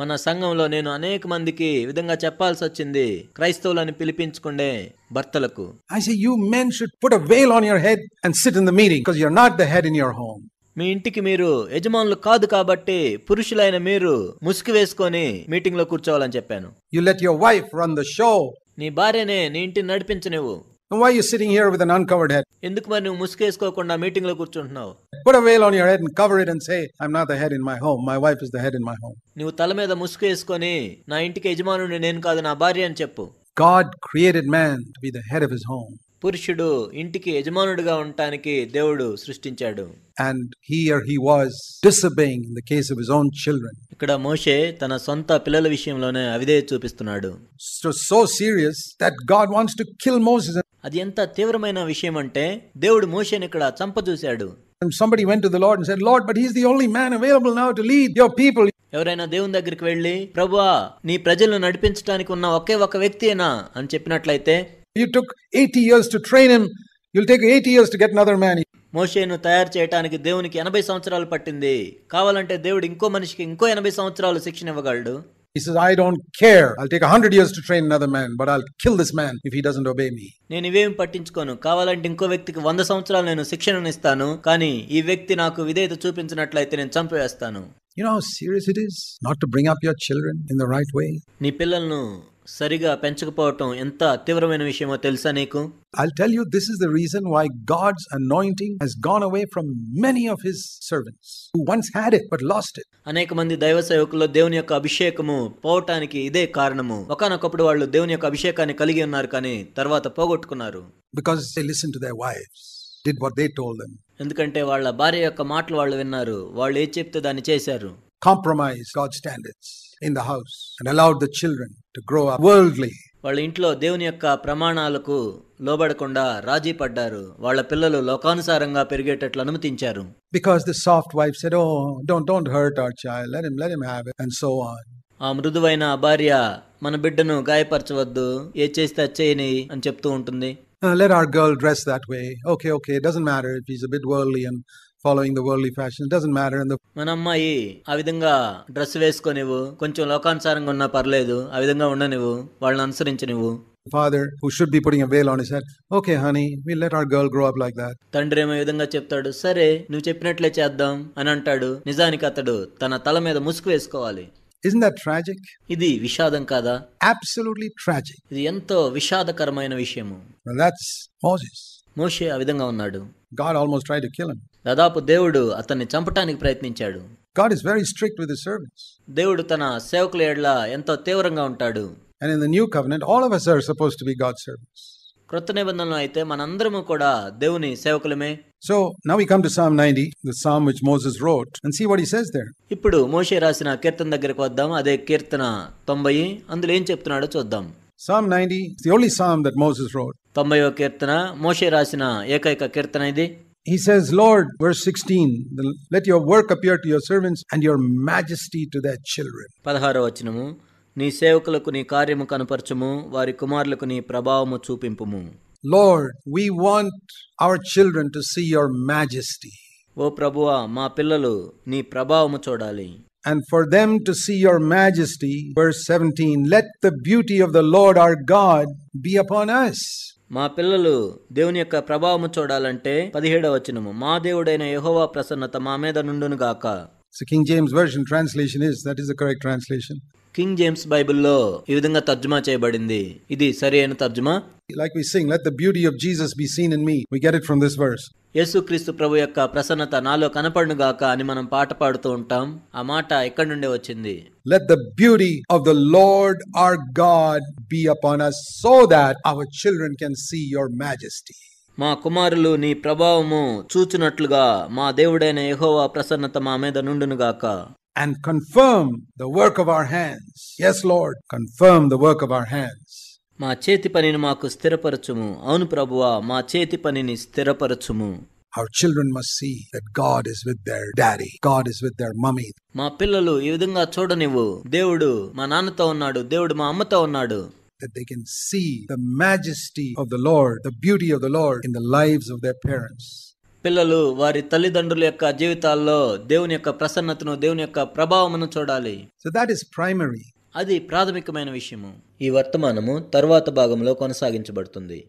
మన సంఘంలో నేను అనేక మందికి విధంగా చెప్పాల్సి వచ్చింది క్రైస్తవులను పిలిపించుకుండే భర్తలకు I say you men should put a veil on your head and sit in the meeting because you are not the head in your home మీ ఇంటికి మీరు యజమానులు కాదు కాబట్టి పురుషులైన మీరు ముసుగు వేసుకొని మీటింగ్ లో కూర్చోవాలని చెప్పాను you let your wife run the show నీ భార్యనే నీ ఇంటిని నడిపించనివ్వు why are you sitting here with an uncovered head? Put a veil on your head and cover it and say, I'm not the head in my home. My wife is the head in my home. నువ్వు తల మీద God created man to be the head of his home. పురుషుడు ఇంటికి యజమానుడిగా ఉండటానికి దేవుడు సృష్టించాడు And here he was disobeying in the case of his own children. ఇక్కడ మోషే తన సొంత పిల్లల విషయంలోనే అవిధేయ చూపిస్తున్నాడు So, so serious that God wants to kill Moses అది ఎంత తీవ్రమైన విషయం అంటే దేవుడు మోషేని ఇక్కడ చంపజూశాడు somebody went to the Lord and said, Lord, but he's the only man available now to lead your people. ఎవరైనా దేవుని దగ్గరికి వెళ్ళి ప్రభువా నీ ప్రజలను నడిపించడానికి ఉన్న ఒకే ఒక వ్యక్తియేనా అని చెప్పినట్లయితే you took 80 years to train him you'll take 80 years to get another man మోషేను తయారు చేయడానికి దేవునికి ఎనభై సంవత్సరాలు పట్టింది కావాలంటే దేవుడు ఇంకో మనిషికి ఇంకో ఎనభై సంవత్సరాలు శిక్షణ ఇవ్వగలడు He says, I don't care. I'll take a hundred years to train another man, but I'll kill this man if he doesn't obey me. నేను ఇవేం పట్టించుకోను కావాలంటే ఇంకో వ్యక్తికి వంద సంవత్సరాలు నేను శిక్షణను ఇస్తాను కానీ ఈ వ్యక్తి నాకు విధేయత చూపించినట్లయితే నేను చంపేస్తాను You know how serious it is not to bring up your children in the right way? నీ పిల్లలను సరిగా పెంచకపోవటం ఎంత తీవ్రమైన విషయమో తెలుసా నీకు I'll tell you this is the reason why God's anointing has gone away from many of his servants who once had it but lost it. అనేక మంది దైవ సేవకుల్లో దేవుని యొక్క అభిషేకము పోవటానికి ఇదే కారణము ఒకనొకప్పుడు వాళ్ళు దేవుని యొక్క అభిషేకాన్ని కలిగి ఉన్నారు కానీ తర్వాత పోగొట్టుకున్నారు because they listened to their wives did what they told them ఎందుకంటే వాళ్ళ భార్య యొక్క మాటలు వాళ్ళు విన్నారు వాళ్ళు ఏది చెప్తే దాన్ని చేశారు compromise God's standards in the house and allowed the children to grow up worldly. వాళ్ళ ఇంట్లో దేవుని యొక్క ప్రమాణాలకు లోబడకుండా రాజీ పడ్డారు వాళ్ళ పిల్లలు లోకానుసారంగా పెరిగేటట్లు అనుమతించారు because the soft wife said oh don't don't hurt our child let him let him have it and so on ఆ మృదువైన భార్య మన బిడ్డను గాయపరచవద్దు ఏ చేస్తే చేయని అని చెప్తూ ఉంటుంది let our girl dress that way okay okay doesn't matter if is a bit worldly and following the worldly fashion doesn't matter మన అమ్మాయి ఆ విధంగా డ్రెస్ వేసుకోనివ్వు కొంచెం లోకానుసారంగా ఉన్నా పర్లేదు ఆ విధంగా ఉండనివ్వు వాళ్ళని అనుసరించనివ్వు father who should be putting veil on sir okay honey we let our girl grow up like that తండ్రి ఏమో విధంగా చెప్తాడు సరే నువ్వు చెప్పినట్లే చేద్దాం అని అంటాడు నిజానికి అతడు తన తల మీద ముసుగు వేసుకోవాలి ఇస్ దట్ ట్రాజిక్ ఇది విషాదం కాదా అబ్సల్యూట్లీ ట్రాజిక్ ఇది ఎంతో విషాదకరమైన విషయము దట్స్ మోసెస్ మోషే ఆ విధంగా ఉన్నాడు God almost try to kill him దాదాపు దేవుడు అతన్ని చంపటానికి ప్రయత్నించాడు God is very strict with his servants. దేవుడు తన సేవకుల ఎడల ఎంతో తీవ్రంగా ఉంటాడు. And in the new covenant all of us are supposed to be God's servants. క్రొత్త నిబంధనలో అయితే మనందరము కూడా దేవుని సేవకులమే So now we come to Psalm 90, the psalm which Moses wrote, and see what he says there. ఇప్పుడు మోషే రాసిన కీర్తన దగ్గరికి వద్దాం అదే కీర్తన 90 అందులో ఏం చెప్తున్నాడో చూద్దాం. Psalm 90 is the only psalm that Moses wrote. 90వ కీర్తన మోషే రాసిన ఏకైక కీర్తన ఇది. He says, Lord, verse 16, let your work appear to your servants and your majesty to their children. నీ సేవకులకు నీ కార్యము కనపరచము వారి కుమారులకు నీ ప్రభావము Lord, we want our children to see your majesty. ఓ ప్రభువా మా పిల్లలు నీ ప్రభావము చూడాలి And for them to see your majesty, verse 17, let the beauty of the Lord our God be upon us. మా పిల్లలు దేవుని యొక్క ప్రభావము చూడాలంటే పదిహేడవ వచనము మా దేవుడైన యహోవా ప్రసన్నత మా మీద నుండును గాక so King James version translation is that is the correct translation King James బైబిల్లో ఈ విధంగా తర్జుమా చేయబడింది ఇది సరైన తర్జుమా like we sing let the beauty of Jesus be seen in me from this verse యేసుక్రీస్తు ప్రభు యొక్క ప్రసన్నత నాలో కనపడునుగాక అని మనం పాట పాడుతూ ఉంటాం ఆ మాట ఎక్కడి నుండి వచ్చింది let the beauty of the Lord our God be upon us so that our children can see your majesty మా కుమారులు నీ ప్రభావము చూచినట్లుగా మా దేవుడైన యెహోవా ప్రసన్నత మా మీద నుండునుగాక and confirm the work of our hands yes lord confirm the work of our hands మా చేతి పనిని మాకు స్థిరపరచుము అవును ప్రభువా మా చేతి పనిని స్థిరపరచుము Our children must see that God is with their daddy. God is with their mummy. మా పిల్లలు ఈ విధంగా చూడనివ్వు దేవుడు మా నాన్నతో ఉన్నాడు దేవుడు మా అమ్మతో ఉన్నాడు that they can see the majesty of the Lord, the beauty of the Lord in the lives of their parents. పిల్లలు వారి తల్లిదండ్రుల యొక్క జీవితాల్లో దేవుని యొక్క ప్రసన్నతను దేవుని యొక్క ప్రభావమును చూడాలి సో దట్ ఇస్ ప్రైమరీ అది ప్రాథమికమైన విషయము ఈ వర్తమానము తర్వాత భాగంలో కొనసాగించబడుతుంది